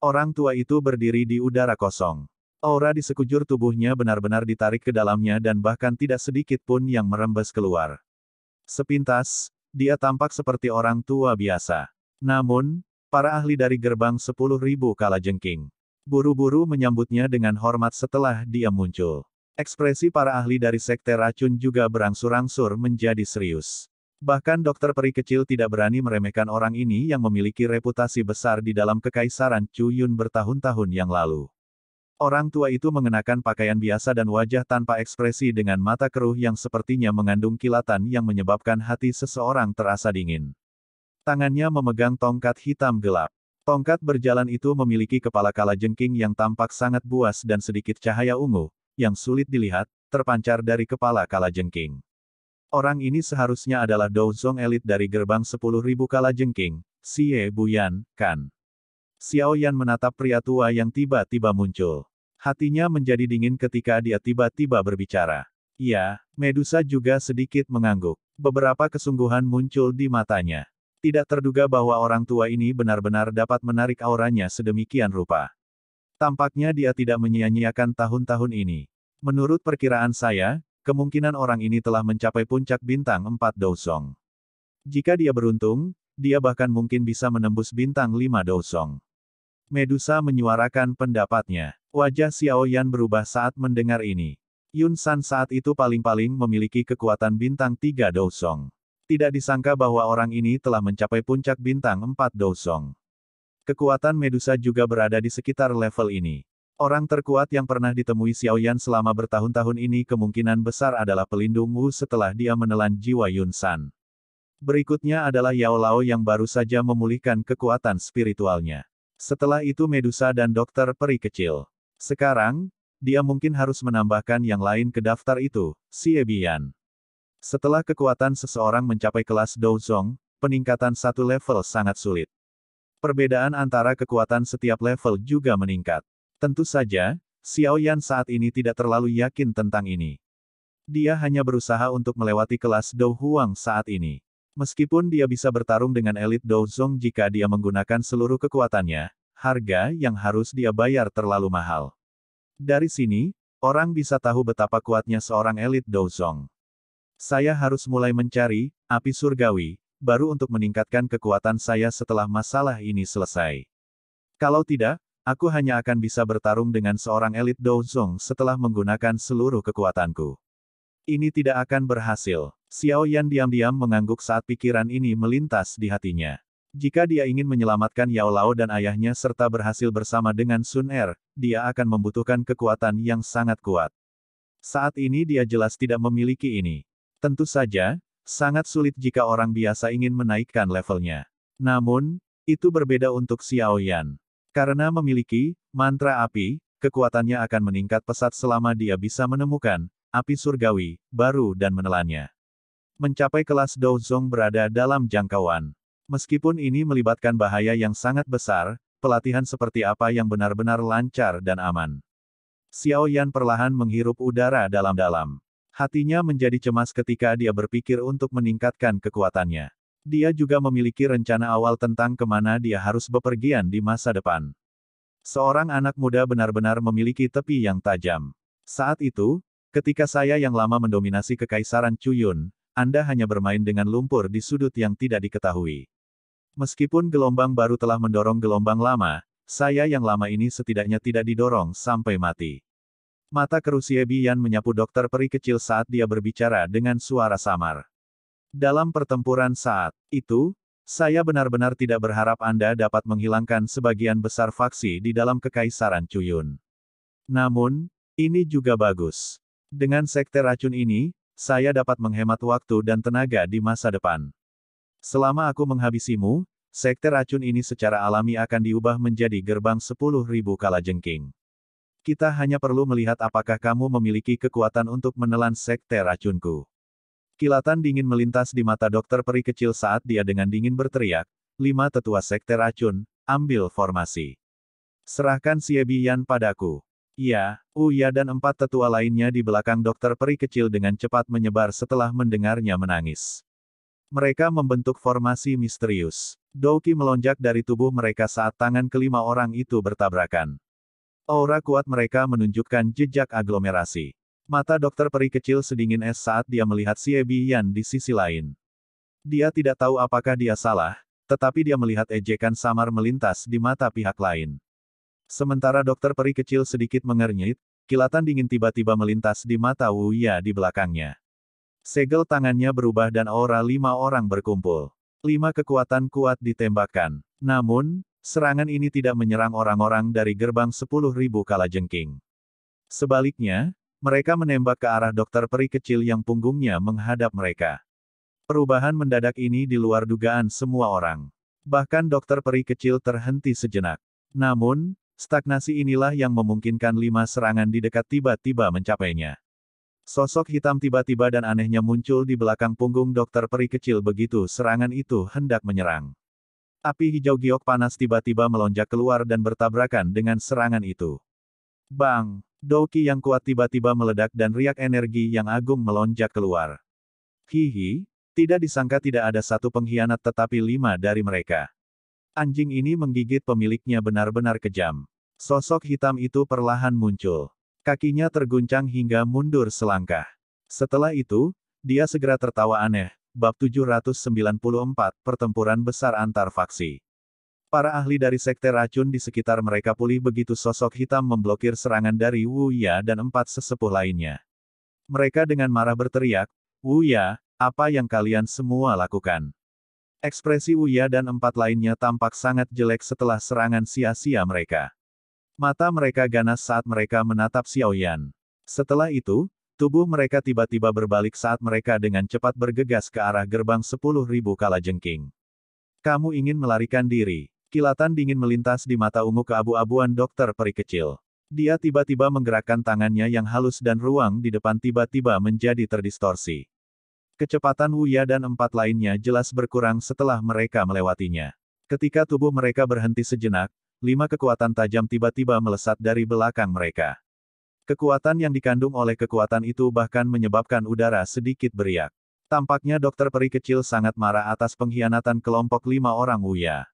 A: Orang tua itu berdiri di udara kosong. Aura di sekujur tubuhnya benar-benar ditarik ke dalamnya dan bahkan tidak sedikit pun yang merembes keluar. Sepintas, dia tampak seperti orang tua biasa. Namun, para ahli dari gerbang sepuluh ribu kala jengking. Buru-buru menyambutnya dengan hormat setelah dia muncul. Ekspresi para ahli dari sekte racun juga berangsur-angsur menjadi serius. Bahkan dokter peri kecil tidak berani meremehkan orang ini yang memiliki reputasi besar di dalam kekaisaran Chu Yun bertahun-tahun yang lalu. Orang tua itu mengenakan pakaian biasa dan wajah tanpa ekspresi dengan mata keruh yang sepertinya mengandung kilatan yang menyebabkan hati seseorang terasa dingin. Tangannya memegang tongkat hitam gelap. Tongkat berjalan itu memiliki kepala jengking yang tampak sangat buas dan sedikit cahaya ungu, yang sulit dilihat, terpancar dari kepala jengking. Orang ini seharusnya adalah Douzong elit dari gerbang 10.000 kalajengking, Xie Buyan, Kan. Xiao Yan menatap pria tua yang tiba-tiba muncul. Hatinya menjadi dingin ketika dia tiba-tiba berbicara. Ya, Medusa juga sedikit mengangguk. Beberapa kesungguhan muncul di matanya. Tidak terduga bahwa orang tua ini benar-benar dapat menarik auranya sedemikian rupa. Tampaknya dia tidak menyia-nyiakan tahun-tahun ini. Menurut perkiraan saya, kemungkinan orang ini telah mencapai puncak bintang 4 Dousong. Jika dia beruntung, dia bahkan mungkin bisa menembus bintang 5 Dousong. Medusa menyuarakan pendapatnya. Wajah Xiao Yan berubah saat mendengar ini. Yun San saat itu paling-paling memiliki kekuatan bintang 3 dosong. Tidak disangka bahwa orang ini telah mencapai puncak bintang 4 dosong. Kekuatan Medusa juga berada di sekitar level ini. Orang terkuat yang pernah ditemui Xiao Yan selama bertahun-tahun ini kemungkinan besar adalah pelindung Wu setelah dia menelan jiwa Yun San. Berikutnya adalah Yao Lao yang baru saja memulihkan kekuatan spiritualnya. Setelah itu Medusa dan Dokter Peri kecil. Sekarang, dia mungkin harus menambahkan yang lain ke daftar itu, Si Ebian. Setelah kekuatan seseorang mencapai kelas Douzong, peningkatan satu level sangat sulit. Perbedaan antara kekuatan setiap level juga meningkat. Tentu saja, Xiao Yan saat ini tidak terlalu yakin tentang ini. Dia hanya berusaha untuk melewati kelas Dou Huang saat ini. Meskipun dia bisa bertarung dengan elit Douzong jika dia menggunakan seluruh kekuatannya, harga yang harus dia bayar terlalu mahal. Dari sini, orang bisa tahu betapa kuatnya seorang elit Dozong. Saya harus mulai mencari api surgawi, baru untuk meningkatkan kekuatan saya setelah masalah ini selesai. Kalau tidak, aku hanya akan bisa bertarung dengan seorang elit Dozong setelah menggunakan seluruh kekuatanku. Ini tidak akan berhasil. Xiao Yan diam-diam mengangguk saat pikiran ini melintas di hatinya. Jika dia ingin menyelamatkan Yao Lao dan ayahnya serta berhasil bersama dengan Sun Er, dia akan membutuhkan kekuatan yang sangat kuat. Saat ini dia jelas tidak memiliki ini. Tentu saja, sangat sulit jika orang biasa ingin menaikkan levelnya. Namun, itu berbeda untuk Xiao Yan. Karena memiliki mantra api, kekuatannya akan meningkat pesat selama dia bisa menemukan api surgawi baru dan menelannya. Mencapai kelas Dou Zong berada dalam jangkauan. Meskipun ini melibatkan bahaya yang sangat besar, pelatihan seperti apa yang benar-benar lancar dan aman. Xiao Yan perlahan menghirup udara dalam-dalam. Hatinya menjadi cemas ketika dia berpikir untuk meningkatkan kekuatannya. Dia juga memiliki rencana awal tentang kemana dia harus bepergian di masa depan. Seorang anak muda benar-benar memiliki tepi yang tajam. Saat itu, ketika saya yang lama mendominasi kekaisaran Cuyun, Anda hanya bermain dengan lumpur di sudut yang tidak diketahui. Meskipun gelombang baru telah mendorong gelombang lama, saya yang lama ini setidaknya tidak didorong sampai mati. Mata kerusie Bian menyapu dokter peri kecil saat dia berbicara dengan suara samar. Dalam pertempuran saat itu, saya benar-benar tidak berharap Anda dapat menghilangkan sebagian besar faksi di dalam kekaisaran Cuyun. Namun, ini juga bagus. Dengan sekte racun ini, saya dapat menghemat waktu dan tenaga di masa depan. Selama aku menghabisimu, sekte racun ini secara alami akan diubah menjadi gerbang sepuluh ribu kalajengking. Kita hanya perlu melihat apakah kamu memiliki kekuatan untuk menelan sekte racunku. Kilatan dingin melintas di mata dokter peri kecil saat dia dengan dingin berteriak, lima tetua sekte racun, ambil formasi. Serahkan si Yan padaku. Iya, ya, Uya dan empat tetua lainnya di belakang dokter peri kecil dengan cepat menyebar setelah mendengarnya menangis. Mereka membentuk formasi misterius. Douki melonjak dari tubuh mereka saat tangan kelima orang itu bertabrakan. Aura kuat mereka menunjukkan jejak aglomerasi. Mata dokter peri kecil sedingin es saat dia melihat si Ebi Yan di sisi lain. Dia tidak tahu apakah dia salah, tetapi dia melihat ejekan samar melintas di mata pihak lain. Sementara dokter peri kecil sedikit mengernyit, kilatan dingin tiba-tiba melintas di mata Wu Ya di belakangnya. Segel tangannya berubah dan aura lima orang berkumpul. Lima kekuatan kuat ditembakkan. Namun, serangan ini tidak menyerang orang-orang dari gerbang sepuluh ribu kalajengking. Sebaliknya, mereka menembak ke arah dokter peri kecil yang punggungnya menghadap mereka. Perubahan mendadak ini di luar dugaan semua orang. Bahkan dokter peri kecil terhenti sejenak. Namun, stagnasi inilah yang memungkinkan lima serangan di dekat tiba-tiba mencapainya. Sosok hitam tiba-tiba dan anehnya muncul di belakang punggung dokter peri kecil begitu serangan itu hendak menyerang. Api hijau giok panas tiba-tiba melonjak keluar dan bertabrakan dengan serangan itu. Bang! Doki yang kuat tiba-tiba meledak dan riak energi yang agung melonjak keluar. Hihi, tidak disangka tidak ada satu pengkhianat tetapi lima dari mereka. Anjing ini menggigit pemiliknya benar-benar kejam. Sosok hitam itu perlahan muncul. Kakinya terguncang hingga mundur selangkah. Setelah itu, dia segera tertawa aneh. Bab 794, Pertempuran Besar Antar Faksi. Para ahli dari sekte racun di sekitar mereka pulih begitu sosok hitam memblokir serangan dari Wu Ya dan empat sesepuh lainnya. Mereka dengan marah berteriak, Wu Ya, apa yang kalian semua lakukan? Ekspresi Wu Ya dan empat lainnya tampak sangat jelek setelah serangan sia-sia mereka. Mata mereka ganas saat mereka menatap Xiaoyan. Setelah itu, tubuh mereka tiba-tiba berbalik saat mereka dengan cepat bergegas ke arah gerbang sepuluh 10.000 Jengking. Kamu ingin melarikan diri. Kilatan dingin melintas di mata ungu keabu-abuan dokter peri kecil. Dia tiba-tiba menggerakkan tangannya yang halus dan ruang di depan tiba-tiba menjadi terdistorsi. Kecepatan Wuya dan empat lainnya jelas berkurang setelah mereka melewatinya. Ketika tubuh mereka berhenti sejenak, lima kekuatan tajam tiba-tiba melesat dari belakang mereka. Kekuatan yang dikandung oleh kekuatan itu bahkan menyebabkan udara sedikit beriak. Tampaknya dokter peri kecil sangat marah atas pengkhianatan kelompok lima orang Uya.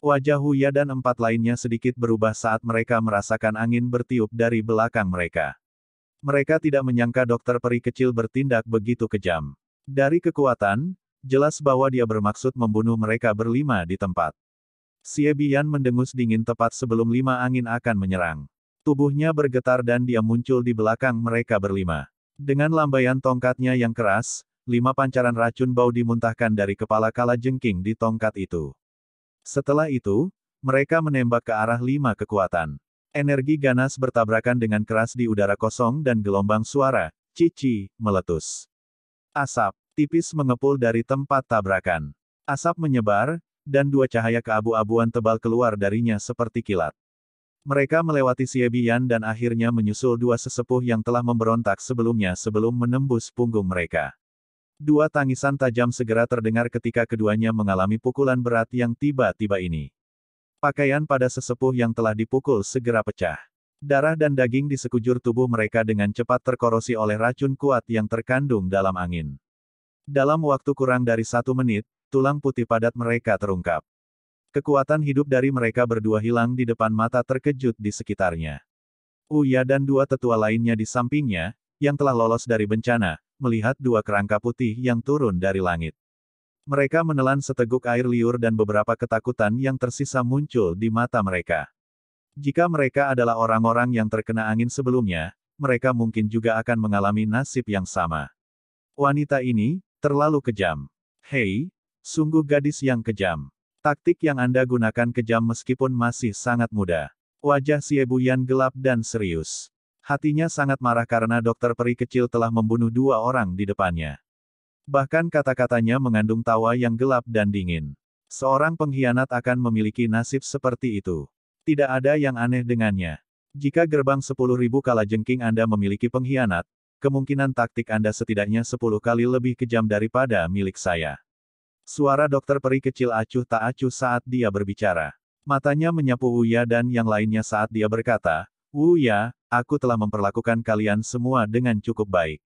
A: Wajah Uya dan empat lainnya sedikit berubah saat mereka merasakan angin bertiup dari belakang mereka. Mereka tidak menyangka dokter peri kecil bertindak begitu kejam. Dari kekuatan, jelas bahwa dia bermaksud membunuh mereka berlima di tempat. Xie Bian mendengus dingin tepat sebelum lima angin akan menyerang. Tubuhnya bergetar dan dia muncul di belakang mereka berlima. Dengan lambaian tongkatnya yang keras, lima pancaran racun bau dimuntahkan dari kepala kala jengking di tongkat itu. Setelah itu, mereka menembak ke arah lima kekuatan. Energi ganas bertabrakan dengan keras di udara kosong dan gelombang suara, cici, meletus. Asap, tipis mengepul dari tempat tabrakan. Asap menyebar, dan dua cahaya keabu-abuan tebal keluar darinya seperti kilat. Mereka melewati Siebian dan akhirnya menyusul dua sesepuh yang telah memberontak sebelumnya sebelum menembus punggung mereka. Dua tangisan tajam segera terdengar ketika keduanya mengalami pukulan berat yang tiba-tiba ini. Pakaian pada sesepuh yang telah dipukul segera pecah. Darah dan daging di sekujur tubuh mereka dengan cepat terkorosi oleh racun kuat yang terkandung dalam angin. Dalam waktu kurang dari satu menit, tulang putih padat mereka terungkap. Kekuatan hidup dari mereka berdua hilang di depan mata terkejut di sekitarnya. Uya dan dua tetua lainnya di sampingnya, yang telah lolos dari bencana, melihat dua kerangka putih yang turun dari langit. Mereka menelan seteguk air liur dan beberapa ketakutan yang tersisa muncul di mata mereka. Jika mereka adalah orang-orang yang terkena angin sebelumnya, mereka mungkin juga akan mengalami nasib yang sama. Wanita ini, terlalu kejam. Hei, Sungguh gadis yang kejam. Taktik yang Anda gunakan kejam meskipun masih sangat muda. Wajah Siebu Yan gelap dan serius. Hatinya sangat marah karena dokter peri kecil telah membunuh dua orang di depannya. Bahkan kata-katanya mengandung tawa yang gelap dan dingin. Seorang pengkhianat akan memiliki nasib seperti itu. Tidak ada yang aneh dengannya. Jika gerbang 10.000 kala jengking Anda memiliki pengkhianat, kemungkinan taktik Anda setidaknya 10 kali lebih kejam daripada milik saya. Suara dokter peri kecil acuh tak acuh saat dia berbicara. Matanya menyapu Uya dan yang lainnya saat dia berkata, Uya, aku telah memperlakukan kalian semua dengan cukup baik.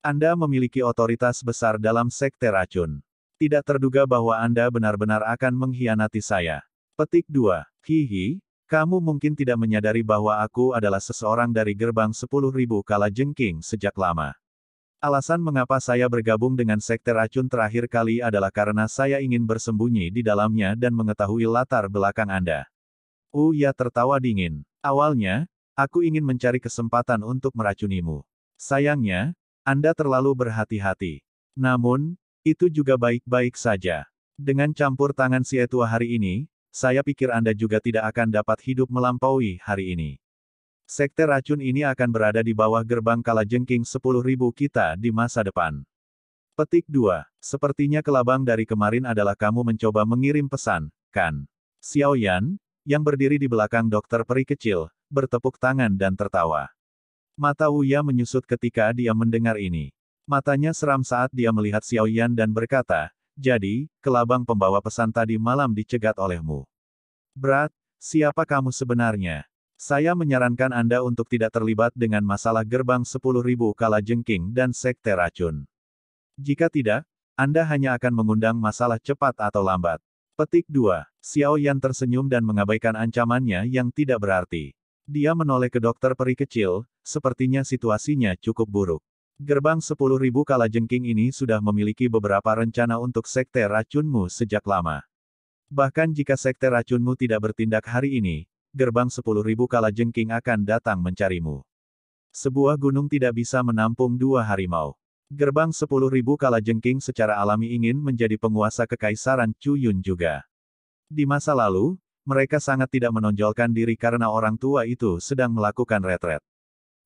A: Anda memiliki otoritas besar dalam sekte racun. Tidak terduga bahwa Anda benar-benar akan mengkhianati saya. Petik 2. Hihi, kamu mungkin tidak menyadari bahwa aku adalah seseorang dari gerbang 10.000 kala jengking sejak lama. Alasan mengapa saya bergabung dengan sekte racun terakhir kali adalah karena saya ingin bersembunyi di dalamnya dan mengetahui latar belakang Anda. Uya tertawa dingin. Awalnya, aku ingin mencari kesempatan untuk meracunimu. Sayangnya, Anda terlalu berhati-hati. Namun, itu juga baik-baik saja. Dengan campur tangan si Etua hari ini, saya pikir Anda juga tidak akan dapat hidup melampaui hari ini. Sekte racun ini akan berada di bawah gerbang kalajengking 10.000 kita di masa depan. Petik 2. Sepertinya kelabang dari kemarin adalah kamu mencoba mengirim pesan, kan? Xiaoyan, yang berdiri di belakang dokter peri kecil, bertepuk tangan dan tertawa. Mata Uya menyusut ketika dia mendengar ini. Matanya seram saat dia melihat Xiaoyan dan berkata, jadi, kelabang pembawa pesan tadi malam dicegat olehmu. Berat, siapa kamu sebenarnya? Saya menyarankan Anda untuk tidak terlibat dengan masalah gerbang 10.000 kala jengking dan sekte racun. Jika tidak, Anda hanya akan mengundang masalah cepat atau lambat. Petik 2. Xiao Yan tersenyum dan mengabaikan ancamannya yang tidak berarti. Dia menoleh ke dokter peri kecil, sepertinya situasinya cukup buruk. Gerbang 10.000 kala jengking ini sudah memiliki beberapa rencana untuk sekte racunmu sejak lama. Bahkan jika sekte racunmu tidak bertindak hari ini, gerbang sepuluh ribu kala jengking akan datang mencarimu. Sebuah gunung tidak bisa menampung dua harimau. Gerbang sepuluh ribu kala jengking secara alami ingin menjadi penguasa kekaisaran Chu Yun juga. Di masa lalu, mereka sangat tidak menonjolkan diri karena orang tua itu sedang melakukan retret.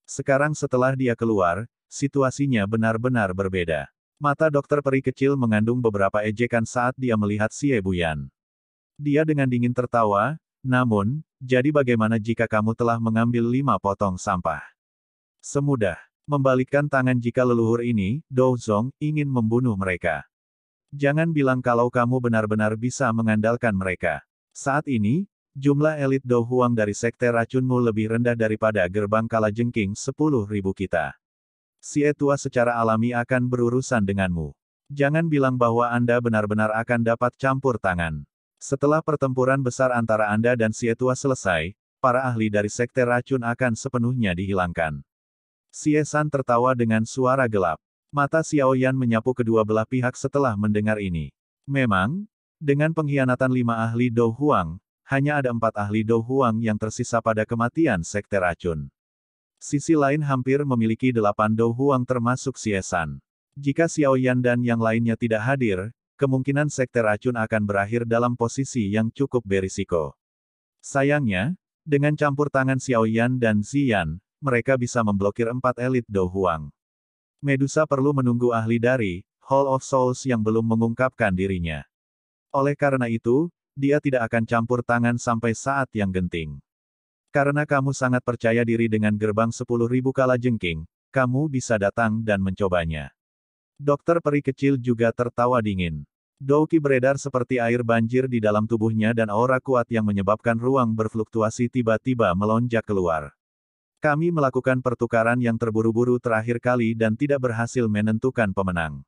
A: Sekarang setelah dia keluar, situasinya benar-benar berbeda. Mata dokter peri kecil mengandung beberapa ejekan saat dia melihat Xie Buyan. Dia dengan dingin tertawa, namun, jadi bagaimana jika kamu telah mengambil lima potong sampah? Semudah membalikkan tangan jika leluhur ini, Dou Zong, ingin membunuh mereka. Jangan bilang kalau kamu benar-benar bisa mengandalkan mereka. Saat ini, jumlah elit Dou Huang dari sekte racunmu lebih rendah daripada gerbang kalajengking 10.000 kita. Si Etua secara alami akan berurusan denganmu. Jangan bilang bahwa Anda benar-benar akan dapat campur tangan. Setelah pertempuran besar antara Anda dan Sietua selesai, para ahli dari sekte racun akan sepenuhnya dihilangkan. Siesan tertawa dengan suara gelap. Mata Xiao Yan menyapu kedua belah pihak setelah mendengar ini. Memang, dengan pengkhianatan lima ahli Dou Huang, hanya ada empat ahli Dou Huang yang tersisa pada kematian sekte racun. Sisi lain hampir memiliki delapan Dou Huang termasuk Siesan. Jika Xiao Yan dan yang lainnya tidak hadir, kemungkinan sekte racun akan berakhir dalam posisi yang cukup berisiko. Sayangnya, dengan campur tangan Xiao Yan dan Xian, mereka bisa memblokir empat elit Dou Huang. Medusa perlu menunggu ahli dari Hall of Souls yang belum mengungkapkan dirinya. Oleh karena itu, dia tidak akan campur tangan sampai saat yang genting. Karena kamu sangat percaya diri dengan gerbang sepuluh ribu kala jengking, kamu bisa datang dan mencobanya. Dokter peri kecil juga tertawa dingin. Douki beredar seperti air banjir di dalam tubuhnya dan aura kuat yang menyebabkan ruang berfluktuasi tiba-tiba melonjak keluar. Kami melakukan pertukaran yang terburu-buru terakhir kali dan tidak berhasil menentukan pemenang.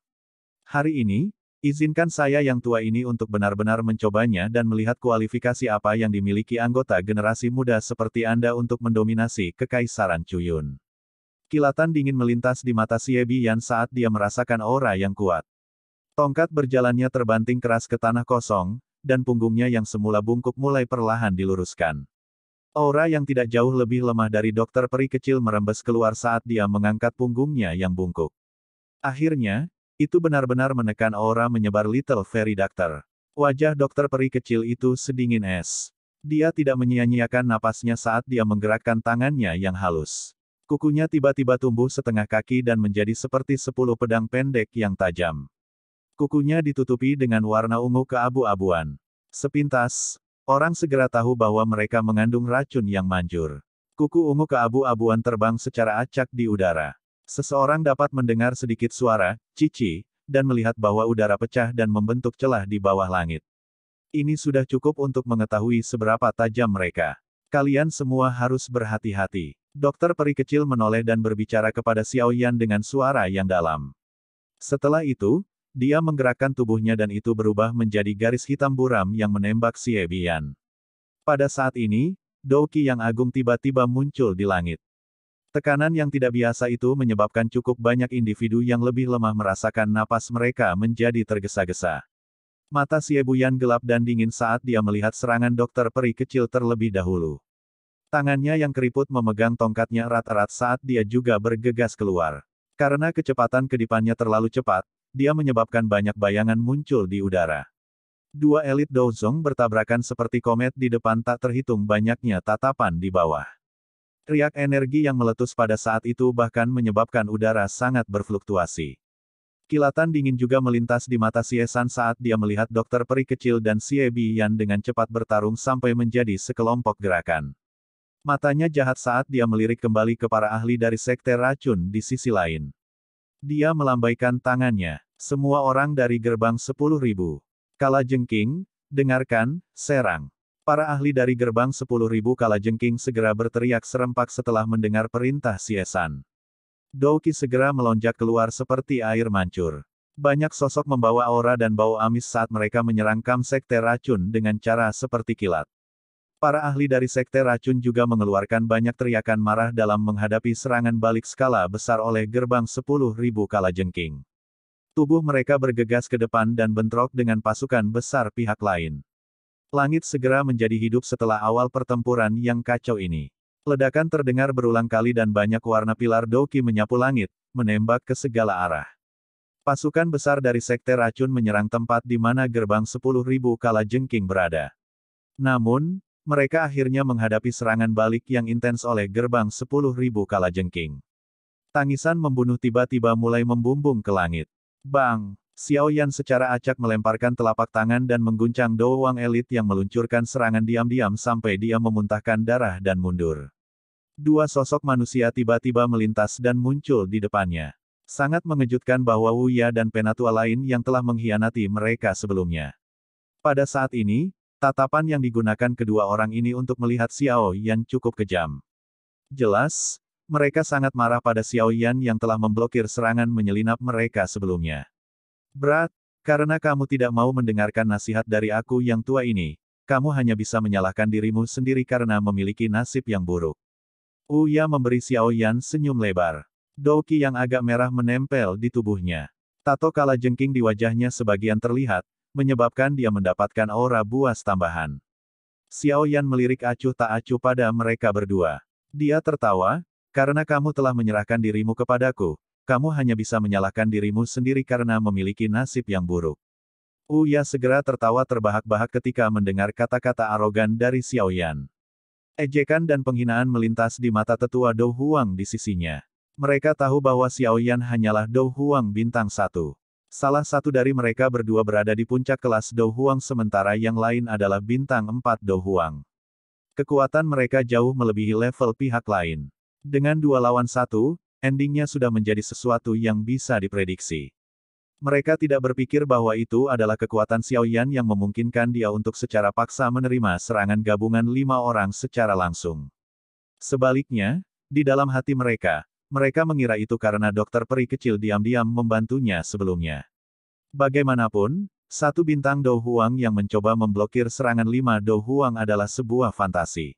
A: Hari ini, izinkan saya yang tua ini untuk benar-benar mencobanya dan melihat kualifikasi apa yang dimiliki anggota generasi muda seperti Anda untuk mendominasi kekaisaran Cuyun. Kilatan dingin melintas di mata Siebian saat dia merasakan aura yang kuat. Tongkat berjalannya terbanting keras ke tanah kosong, dan punggungnya yang semula bungkuk mulai perlahan diluruskan. Aura yang tidak jauh lebih lemah dari dokter peri kecil merembes keluar saat dia mengangkat punggungnya yang bungkuk. Akhirnya, itu benar-benar menekan aura menyebar Little Fairy Doctor. Wajah dokter peri kecil itu sedingin es. Dia tidak menyia-nyiakan napasnya saat dia menggerakkan tangannya yang halus. Kukunya tiba-tiba tumbuh setengah kaki dan menjadi seperti sepuluh pedang pendek yang tajam. Kukunya ditutupi dengan warna ungu keabu-abuan. Sepintas, orang segera tahu bahwa mereka mengandung racun yang manjur. Kuku ungu keabu-abuan terbang secara acak di udara. Seseorang dapat mendengar sedikit suara, cici, dan melihat bahwa udara pecah dan membentuk celah di bawah langit. Ini sudah cukup untuk mengetahui seberapa tajam mereka. Kalian semua harus berhati-hati. Dokter peri kecil menoleh dan berbicara kepada Xiao Yan dengan suara yang dalam. Setelah itu, dia menggerakkan tubuhnya dan itu berubah menjadi garis hitam buram yang menembak Xie Bian. Pada saat ini, Douki yang agung tiba-tiba muncul di langit. Tekanan yang tidak biasa itu menyebabkan cukup banyak individu yang lebih lemah merasakan napas mereka menjadi tergesa-gesa. Mata Ebian gelap dan dingin saat dia melihat serangan dokter peri kecil terlebih dahulu. Tangannya yang keriput memegang tongkatnya erat-erat saat dia juga bergegas keluar. Karena kecepatan kedipannya terlalu cepat, dia menyebabkan banyak bayangan muncul di udara. Dua elit Douzong bertabrakan seperti komet di depan tak terhitung banyaknya tatapan di bawah. Riak energi yang meletus pada saat itu bahkan menyebabkan udara sangat berfluktuasi. Kilatan dingin juga melintas di mata Siesan saat dia melihat dokter peri kecil dan Xie dengan cepat bertarung sampai menjadi sekelompok gerakan. Matanya jahat saat dia melirik kembali ke para ahli dari sekte racun di sisi lain. Dia melambaikan tangannya. Semua orang dari gerbang sepuluh ribu. Kala jengking, dengarkan, serang. Para ahli dari gerbang sepuluh ribu kala jengking segera berteriak serempak setelah mendengar perintah Siesan. Douki segera melonjak keluar seperti air mancur. Banyak sosok membawa aura dan bau amis saat mereka menyerang kam sekte racun dengan cara seperti kilat. Para ahli dari Sekte Racun juga mengeluarkan banyak teriakan marah dalam menghadapi serangan balik skala besar oleh gerbang 10.000 kala jengking. Tubuh mereka bergegas ke depan dan bentrok dengan pasukan besar pihak lain. Langit segera menjadi hidup setelah awal pertempuran yang kacau ini. Ledakan terdengar berulang kali dan banyak warna pilar Doki menyapu langit, menembak ke segala arah. Pasukan besar dari Sekte Racun menyerang tempat di mana gerbang 10.000 kala jengking berada. Namun, mereka akhirnya menghadapi serangan balik yang intens oleh gerbang sepuluh ribu kalajengking. Tangisan membunuh tiba-tiba mulai membumbung ke langit. Bang! Xiao Yan secara acak melemparkan telapak tangan dan mengguncang Do Wang elit yang meluncurkan serangan diam-diam sampai dia memuntahkan darah dan mundur. Dua sosok manusia tiba-tiba melintas dan muncul di depannya. Sangat mengejutkan bahwa Wuya dan penatua lain yang telah mengkhianati mereka sebelumnya. Pada saat ini, Tatapan yang digunakan kedua orang ini untuk melihat Xiao Yan cukup kejam. Jelas, mereka sangat marah pada Xiao Yan yang telah memblokir serangan menyelinap mereka sebelumnya. Berat, karena kamu tidak mau mendengarkan nasihat dari aku yang tua ini, kamu hanya bisa menyalahkan dirimu sendiri karena memiliki nasib yang buruk. Uya memberi Xiao Yan senyum lebar. Doki yang agak merah menempel di tubuhnya. Tato kala jengking di wajahnya sebagian terlihat, menyebabkan dia mendapatkan aura buas tambahan. Xiao Yan melirik acuh tak acuh pada mereka berdua. Dia tertawa, karena kamu telah menyerahkan dirimu kepadaku, kamu hanya bisa menyalahkan dirimu sendiri karena memiliki nasib yang buruk. Uya segera tertawa terbahak-bahak ketika mendengar kata-kata arogan dari Xiao Yan. Ejekan dan penghinaan melintas di mata tetua Dou Huang di sisinya. Mereka tahu bahwa Xiao Yan hanyalah Dou Huang bintang satu. Salah satu dari mereka berdua berada di puncak kelas Dou sementara yang lain adalah bintang 4 Dou Kekuatan mereka jauh melebihi level pihak lain. Dengan dua lawan satu, endingnya sudah menjadi sesuatu yang bisa diprediksi. Mereka tidak berpikir bahwa itu adalah kekuatan Xiaoyan yang memungkinkan dia untuk secara paksa menerima serangan gabungan lima orang secara langsung. Sebaliknya, di dalam hati mereka, mereka mengira itu karena dokter peri kecil diam-diam membantunya sebelumnya. Bagaimanapun, satu bintang Dou Huang yang mencoba memblokir serangan lima Dou Huang adalah sebuah fantasi.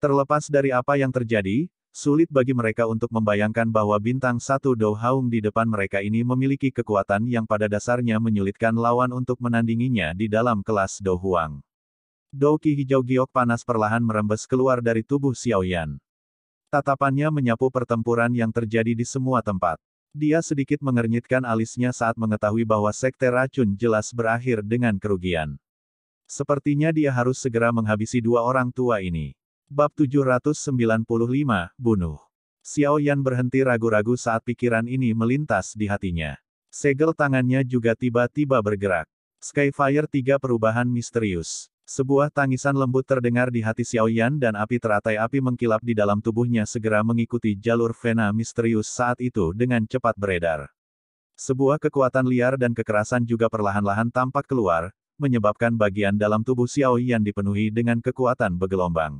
A: Terlepas dari apa yang terjadi, sulit bagi mereka untuk membayangkan bahwa bintang satu Dou Haung di depan mereka ini memiliki kekuatan yang pada dasarnya menyulitkan lawan untuk menandinginya di dalam kelas Dou Huang. Dou Ki hijau giok panas perlahan merembes keluar dari tubuh Xiaoyan. Tatapannya menyapu pertempuran yang terjadi di semua tempat. Dia sedikit mengernyitkan alisnya saat mengetahui bahwa sekte racun jelas berakhir dengan kerugian. Sepertinya dia harus segera menghabisi dua orang tua ini. Bab 795, Bunuh. Xiao Yan berhenti ragu-ragu saat pikiran ini melintas di hatinya. Segel tangannya juga tiba-tiba bergerak. Skyfire 3 Perubahan Misterius. Sebuah tangisan lembut terdengar di hati Xiaoyan dan api teratai api mengkilap di dalam tubuhnya segera mengikuti jalur vena misterius saat itu dengan cepat beredar. Sebuah kekuatan liar dan kekerasan juga perlahan-lahan tampak keluar, menyebabkan bagian dalam tubuh Xiaoyan dipenuhi dengan kekuatan bergelombang.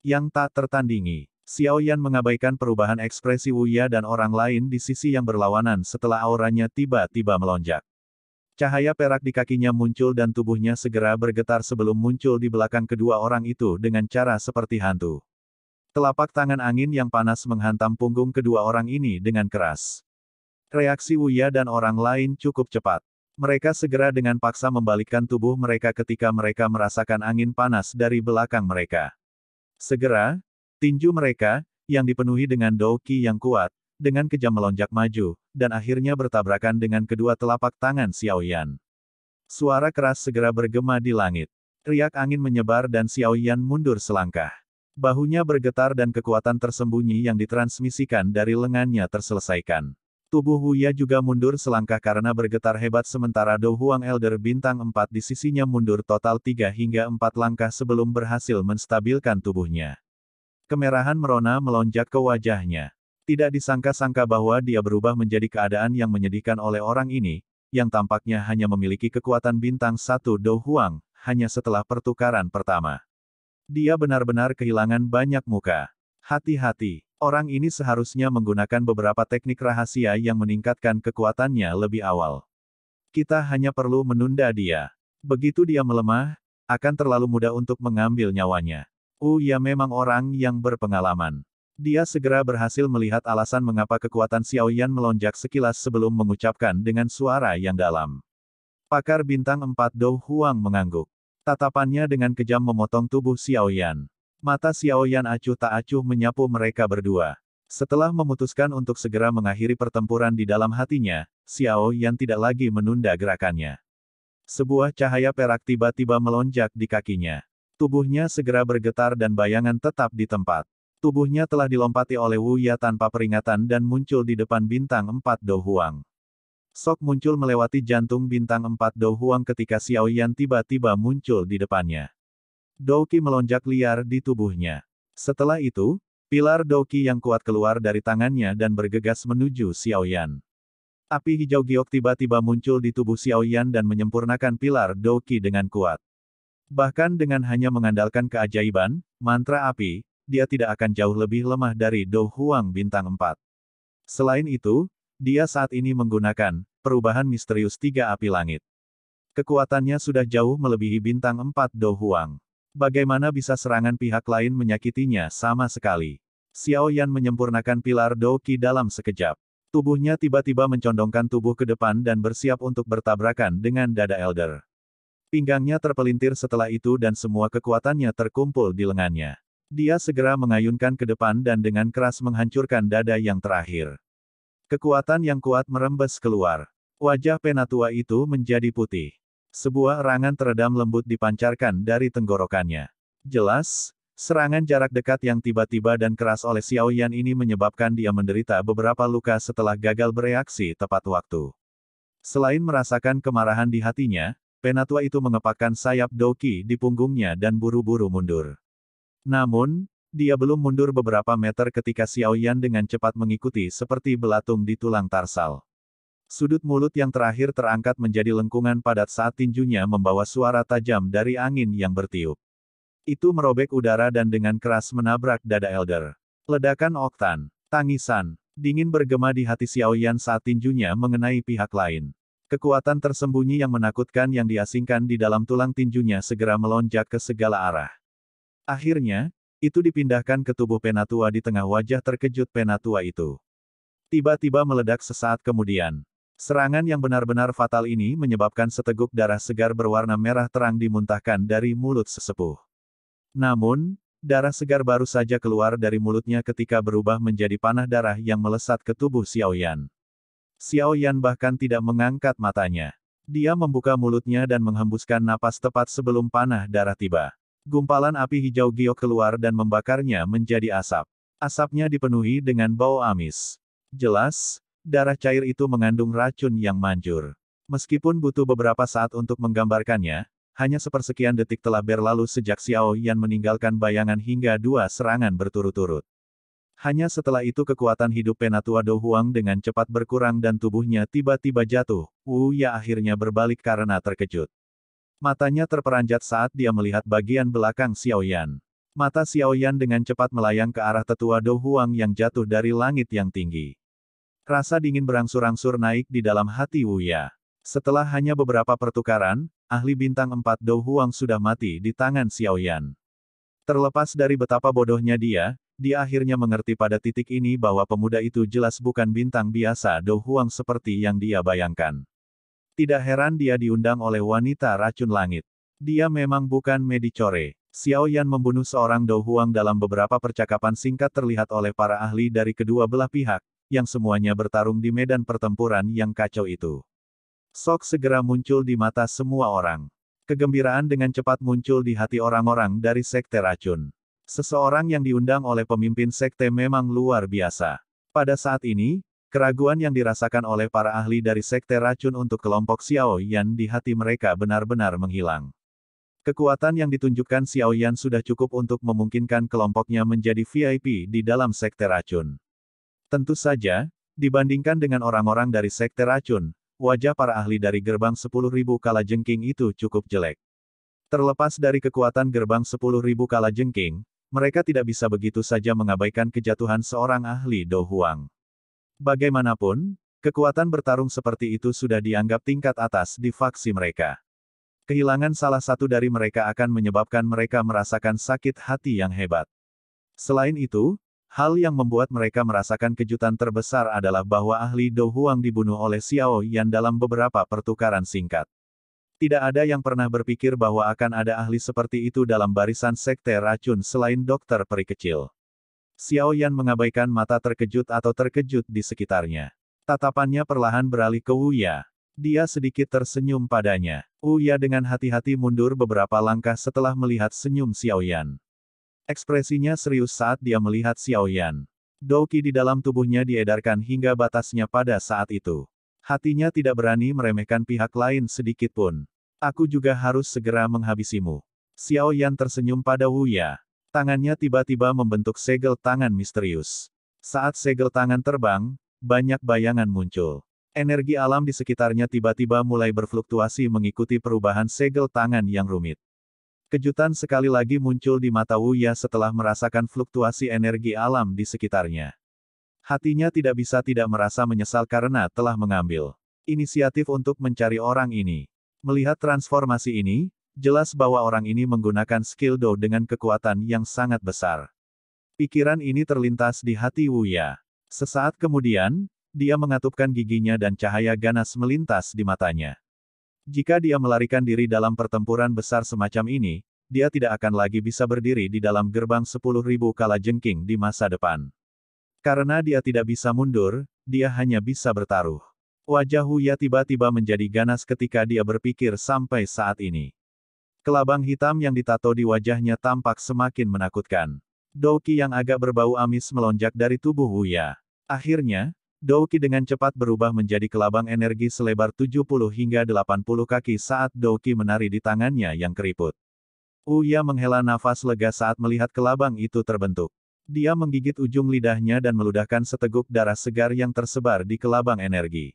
A: Yang tak tertandingi, Xiaoyan mengabaikan perubahan ekspresi Wuya dan orang lain di sisi yang berlawanan setelah auranya tiba-tiba melonjak. Cahaya perak di kakinya muncul dan tubuhnya segera bergetar sebelum muncul di belakang kedua orang itu dengan cara seperti hantu. Telapak tangan angin yang panas menghantam punggung kedua orang ini dengan keras. Reaksi Wuya dan orang lain cukup cepat. Mereka segera dengan paksa membalikkan tubuh mereka ketika mereka merasakan angin panas dari belakang mereka. Segera, tinju mereka, yang dipenuhi dengan doki yang kuat, dengan kejam melonjak maju, dan akhirnya bertabrakan dengan kedua telapak tangan Xiao Yan. Suara keras segera bergema di langit. Riak angin menyebar dan Xiao Yan mundur selangkah. Bahunya bergetar dan kekuatan tersembunyi yang ditransmisikan dari lengannya terselesaikan. Tubuh Huya juga mundur selangkah karena bergetar hebat sementara Do Huang Elder Bintang 4 di sisinya mundur total 3 hingga 4 langkah sebelum berhasil menstabilkan tubuhnya. Kemerahan merona melonjak ke wajahnya. Tidak disangka-sangka bahwa dia berubah menjadi keadaan yang menyedihkan oleh orang ini, yang tampaknya hanya memiliki kekuatan bintang satu Dou Huang, hanya setelah pertukaran pertama. Dia benar-benar kehilangan banyak muka. Hati-hati, orang ini seharusnya menggunakan beberapa teknik rahasia yang meningkatkan kekuatannya lebih awal. Kita hanya perlu menunda dia. Begitu dia melemah, akan terlalu mudah untuk mengambil nyawanya. ya, memang orang yang berpengalaman. Dia segera berhasil melihat alasan mengapa kekuatan Xiaoyan melonjak sekilas sebelum mengucapkan dengan suara yang dalam. Pakar bintang empat Dou Huang mengangguk. Tatapannya dengan kejam memotong tubuh Xiaoyan. Mata Xiaoyan acuh tak acuh menyapu mereka berdua. Setelah memutuskan untuk segera mengakhiri pertempuran di dalam hatinya, Xiao Xiaoyan tidak lagi menunda gerakannya. Sebuah cahaya perak tiba-tiba melonjak di kakinya. Tubuhnya segera bergetar dan bayangan tetap di tempat. Tubuhnya telah dilompati oleh Wu Ya tanpa peringatan dan muncul di depan bintang empat Do Huang. Sok muncul melewati jantung bintang empat Do Huang ketika Xiao Yan tiba-tiba muncul di depannya. Qi melonjak liar di tubuhnya. Setelah itu, pilar Qi yang kuat keluar dari tangannya dan bergegas menuju Xiao Yan. Api hijau giok tiba-tiba muncul di tubuh Xiao Yan dan menyempurnakan pilar Qi dengan kuat. Bahkan dengan hanya mengandalkan keajaiban, mantra api, dia tidak akan jauh lebih lemah dari Dou Huang bintang 4. Selain itu, dia saat ini menggunakan perubahan misterius tiga api langit. Kekuatannya sudah jauh melebihi bintang 4 Dou Huang. Bagaimana bisa serangan pihak lain menyakitinya sama sekali? Xiao Yan menyempurnakan pilar Dou Qi dalam sekejap. Tubuhnya tiba-tiba mencondongkan tubuh ke depan dan bersiap untuk bertabrakan dengan dada Elder. Pinggangnya terpelintir setelah itu dan semua kekuatannya terkumpul di lengannya. Dia segera mengayunkan ke depan dan dengan keras menghancurkan dada yang terakhir. Kekuatan yang kuat merembes keluar. Wajah penatua itu menjadi putih. Sebuah rangan teredam lembut dipancarkan dari tenggorokannya. Jelas, serangan jarak dekat yang tiba-tiba dan keras oleh Xiao Yan ini menyebabkan dia menderita beberapa luka setelah gagal bereaksi tepat waktu. Selain merasakan kemarahan di hatinya, penatua itu mengepakkan sayap Doki di punggungnya dan buru-buru mundur. Namun, dia belum mundur beberapa meter ketika Xiao Yan dengan cepat mengikuti seperti belatung di tulang tarsal. Sudut mulut yang terakhir terangkat menjadi lengkungan padat saat tinjunya membawa suara tajam dari angin yang bertiup. Itu merobek udara dan dengan keras menabrak dada Elder. Ledakan oktan, tangisan, dingin bergema di hati Xiao Yan saat tinjunya mengenai pihak lain. Kekuatan tersembunyi yang menakutkan yang diasingkan di dalam tulang tinjunya segera melonjak ke segala arah. Akhirnya, itu dipindahkan ke tubuh penatua di tengah wajah terkejut penatua itu. Tiba-tiba meledak sesaat kemudian. Serangan yang benar-benar fatal ini menyebabkan seteguk darah segar berwarna merah terang dimuntahkan dari mulut sesepuh. Namun, darah segar baru saja keluar dari mulutnya ketika berubah menjadi panah darah yang melesat ke tubuh Xiao Yan. Xiao Yan bahkan tidak mengangkat matanya. Dia membuka mulutnya dan menghembuskan napas tepat sebelum panah darah tiba. Gumpalan api hijau giok keluar dan membakarnya menjadi asap. Asapnya dipenuhi dengan bau amis. Jelas, darah cair itu mengandung racun yang manjur. Meskipun butuh beberapa saat untuk menggambarkannya, hanya sepersekian detik telah berlalu sejak Xiao Yan meninggalkan bayangan hingga dua serangan berturut-turut. Hanya setelah itu kekuatan hidup Penatua Do Huang dengan cepat berkurang dan tubuhnya tiba-tiba jatuh, Wu Ya akhirnya berbalik karena terkejut. Matanya terperanjat saat dia melihat bagian belakang Xiao Yan. Mata Xiao Yan dengan cepat melayang ke arah tetua Do Huang yang jatuh dari langit yang tinggi. Rasa dingin berangsur-angsur naik di dalam hati Wuya. Setelah hanya beberapa pertukaran, ahli bintang empat Do Huang sudah mati di tangan Xiao Yan. Terlepas dari betapa bodohnya dia, dia akhirnya mengerti pada titik ini bahwa pemuda itu jelas bukan bintang biasa Do Huang seperti yang dia bayangkan. Tidak heran dia diundang oleh wanita racun langit. Dia memang bukan Medicore. Xiao Yan membunuh seorang Dou Huang dalam beberapa percakapan singkat terlihat oleh para ahli dari kedua belah pihak, yang semuanya bertarung di medan pertempuran yang kacau itu. Sok segera muncul di mata semua orang. Kegembiraan dengan cepat muncul di hati orang-orang dari Sekte Racun. Seseorang yang diundang oleh pemimpin Sekte memang luar biasa. Pada saat ini, Keraguan yang dirasakan oleh para ahli dari Sekte Racun untuk kelompok Xiao Yan di hati mereka benar-benar menghilang. Kekuatan yang ditunjukkan Xiao Yan sudah cukup untuk memungkinkan kelompoknya menjadi VIP di dalam Sekte Racun. Tentu saja, dibandingkan dengan orang-orang dari Sekte Racun, wajah para ahli dari gerbang 10.000 kala jengking itu cukup jelek. Terlepas dari kekuatan gerbang 10.000 kala jengking, mereka tidak bisa begitu saja mengabaikan kejatuhan seorang ahli Do Huang. Bagaimanapun, kekuatan bertarung seperti itu sudah dianggap tingkat atas di faksi mereka. Kehilangan salah satu dari mereka akan menyebabkan mereka merasakan sakit hati yang hebat. Selain itu, hal yang membuat mereka merasakan kejutan terbesar adalah bahwa ahli Do Huang dibunuh oleh Xiao Yan dalam beberapa pertukaran singkat. Tidak ada yang pernah berpikir bahwa akan ada ahli seperti itu dalam barisan sekte racun selain dokter peri kecil. Xiao Yan mengabaikan mata terkejut atau terkejut di sekitarnya. Tatapannya perlahan beralih ke Wuya. Dia sedikit tersenyum padanya. Wuya dengan hati-hati mundur beberapa langkah setelah melihat senyum Xiao Yan. Ekspresinya serius saat dia melihat Xiao Yan. Doki di dalam tubuhnya diedarkan hingga batasnya pada saat itu. Hatinya tidak berani meremehkan pihak lain sedikit pun. Aku juga harus segera menghabisimu. Xiao Yan tersenyum pada Wuya. Tangannya tiba-tiba membentuk segel tangan misterius. Saat segel tangan terbang, banyak bayangan muncul. Energi alam di sekitarnya tiba-tiba mulai berfluktuasi mengikuti perubahan segel tangan yang rumit. Kejutan sekali lagi muncul di mata Wuya setelah merasakan fluktuasi energi alam di sekitarnya. Hatinya tidak bisa tidak merasa menyesal karena telah mengambil inisiatif untuk mencari orang ini. Melihat transformasi ini, Jelas bahwa orang ini menggunakan skill Do dengan kekuatan yang sangat besar. Pikiran ini terlintas di hati Wuya. Sesaat kemudian, dia mengatupkan giginya dan cahaya ganas melintas di matanya. Jika dia melarikan diri dalam pertempuran besar semacam ini, dia tidak akan lagi bisa berdiri di dalam gerbang 10.000 kala jengking di masa depan. Karena dia tidak bisa mundur, dia hanya bisa bertaruh. Wajah Huya tiba-tiba menjadi ganas ketika dia berpikir sampai saat ini. Kelabang hitam yang ditato di wajahnya tampak semakin menakutkan. Doki yang agak berbau amis melonjak dari tubuh Uya. Akhirnya, Doki dengan cepat berubah menjadi kelabang energi selebar 70 hingga 80 kaki saat Doki menari di tangannya yang keriput. Uya menghela nafas lega saat melihat kelabang itu terbentuk. Dia menggigit ujung lidahnya dan meludahkan seteguk darah segar yang tersebar di kelabang energi.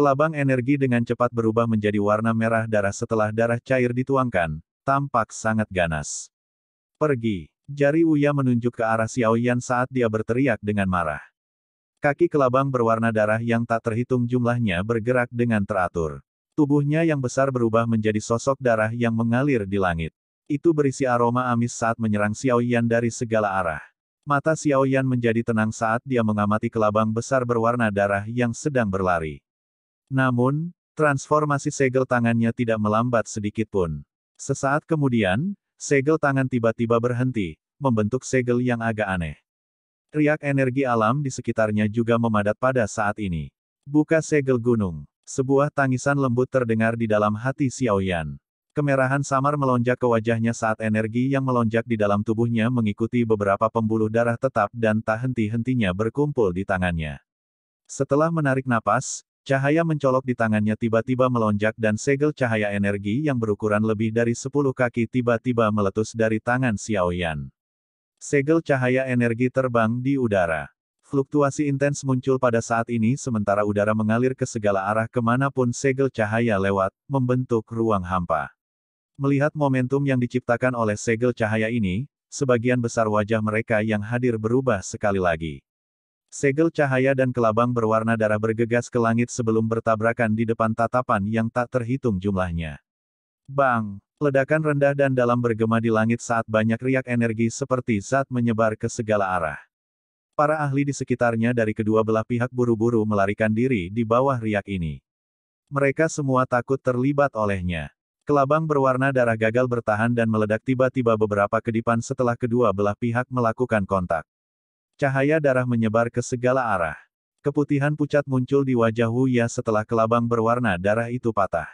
A: Kelabang energi dengan cepat berubah menjadi warna merah darah setelah darah cair dituangkan, tampak sangat ganas. Pergi. Jari Uya menunjuk ke arah Xiao Yan saat dia berteriak dengan marah. Kaki kelabang berwarna darah yang tak terhitung jumlahnya bergerak dengan teratur. Tubuhnya yang besar berubah menjadi sosok darah yang mengalir di langit. Itu berisi aroma amis saat menyerang Xiao Yan dari segala arah. Mata Xiao Yan menjadi tenang saat dia mengamati kelabang besar berwarna darah yang sedang berlari. Namun, transformasi segel tangannya tidak melambat sedikit pun. Sesaat kemudian, segel tangan tiba-tiba berhenti, membentuk segel yang agak aneh. Riak energi alam di sekitarnya juga memadat pada saat ini. Buka segel gunung. Sebuah tangisan lembut terdengar di dalam hati Xiaoyan. Kemerahan samar melonjak ke wajahnya saat energi yang melonjak di dalam tubuhnya mengikuti beberapa pembuluh darah tetap dan tak henti-hentinya berkumpul di tangannya. Setelah menarik napas, Cahaya mencolok di tangannya tiba-tiba melonjak dan segel cahaya energi yang berukuran lebih dari 10 kaki tiba-tiba meletus dari tangan Xiao Yan. Segel cahaya energi terbang di udara. Fluktuasi intens muncul pada saat ini sementara udara mengalir ke segala arah kemanapun segel cahaya lewat, membentuk ruang hampa. Melihat momentum yang diciptakan oleh segel cahaya ini, sebagian besar wajah mereka yang hadir berubah sekali lagi. Segel cahaya dan kelabang berwarna darah bergegas ke langit sebelum bertabrakan di depan tatapan yang tak terhitung jumlahnya. Bang! Ledakan rendah dan dalam bergema di langit saat banyak riak energi seperti zat menyebar ke segala arah. Para ahli di sekitarnya dari kedua belah pihak buru-buru melarikan diri di bawah riak ini. Mereka semua takut terlibat olehnya. Kelabang berwarna darah gagal bertahan dan meledak tiba-tiba beberapa kedipan setelah kedua belah pihak melakukan kontak. Cahaya darah menyebar ke segala arah. Keputihan pucat muncul di wajah Ya setelah kelabang berwarna darah itu patah.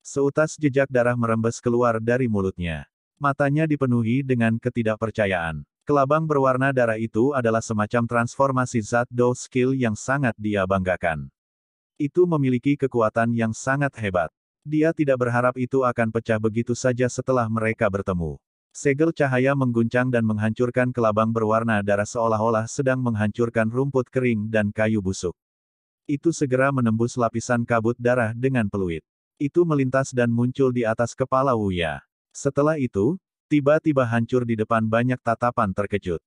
A: Seutas jejak darah merembes keluar dari mulutnya. Matanya dipenuhi dengan ketidakpercayaan. Kelabang berwarna darah itu adalah semacam transformasi zat Dou skill yang sangat dia banggakan. Itu memiliki kekuatan yang sangat hebat. Dia tidak berharap itu akan pecah begitu saja setelah mereka bertemu. Segel cahaya mengguncang dan menghancurkan kelabang berwarna darah seolah-olah sedang menghancurkan rumput kering dan kayu busuk. Itu segera menembus lapisan kabut darah dengan peluit. Itu melintas dan muncul di atas kepala Wuya. Setelah itu, tiba-tiba hancur di depan banyak tatapan terkejut.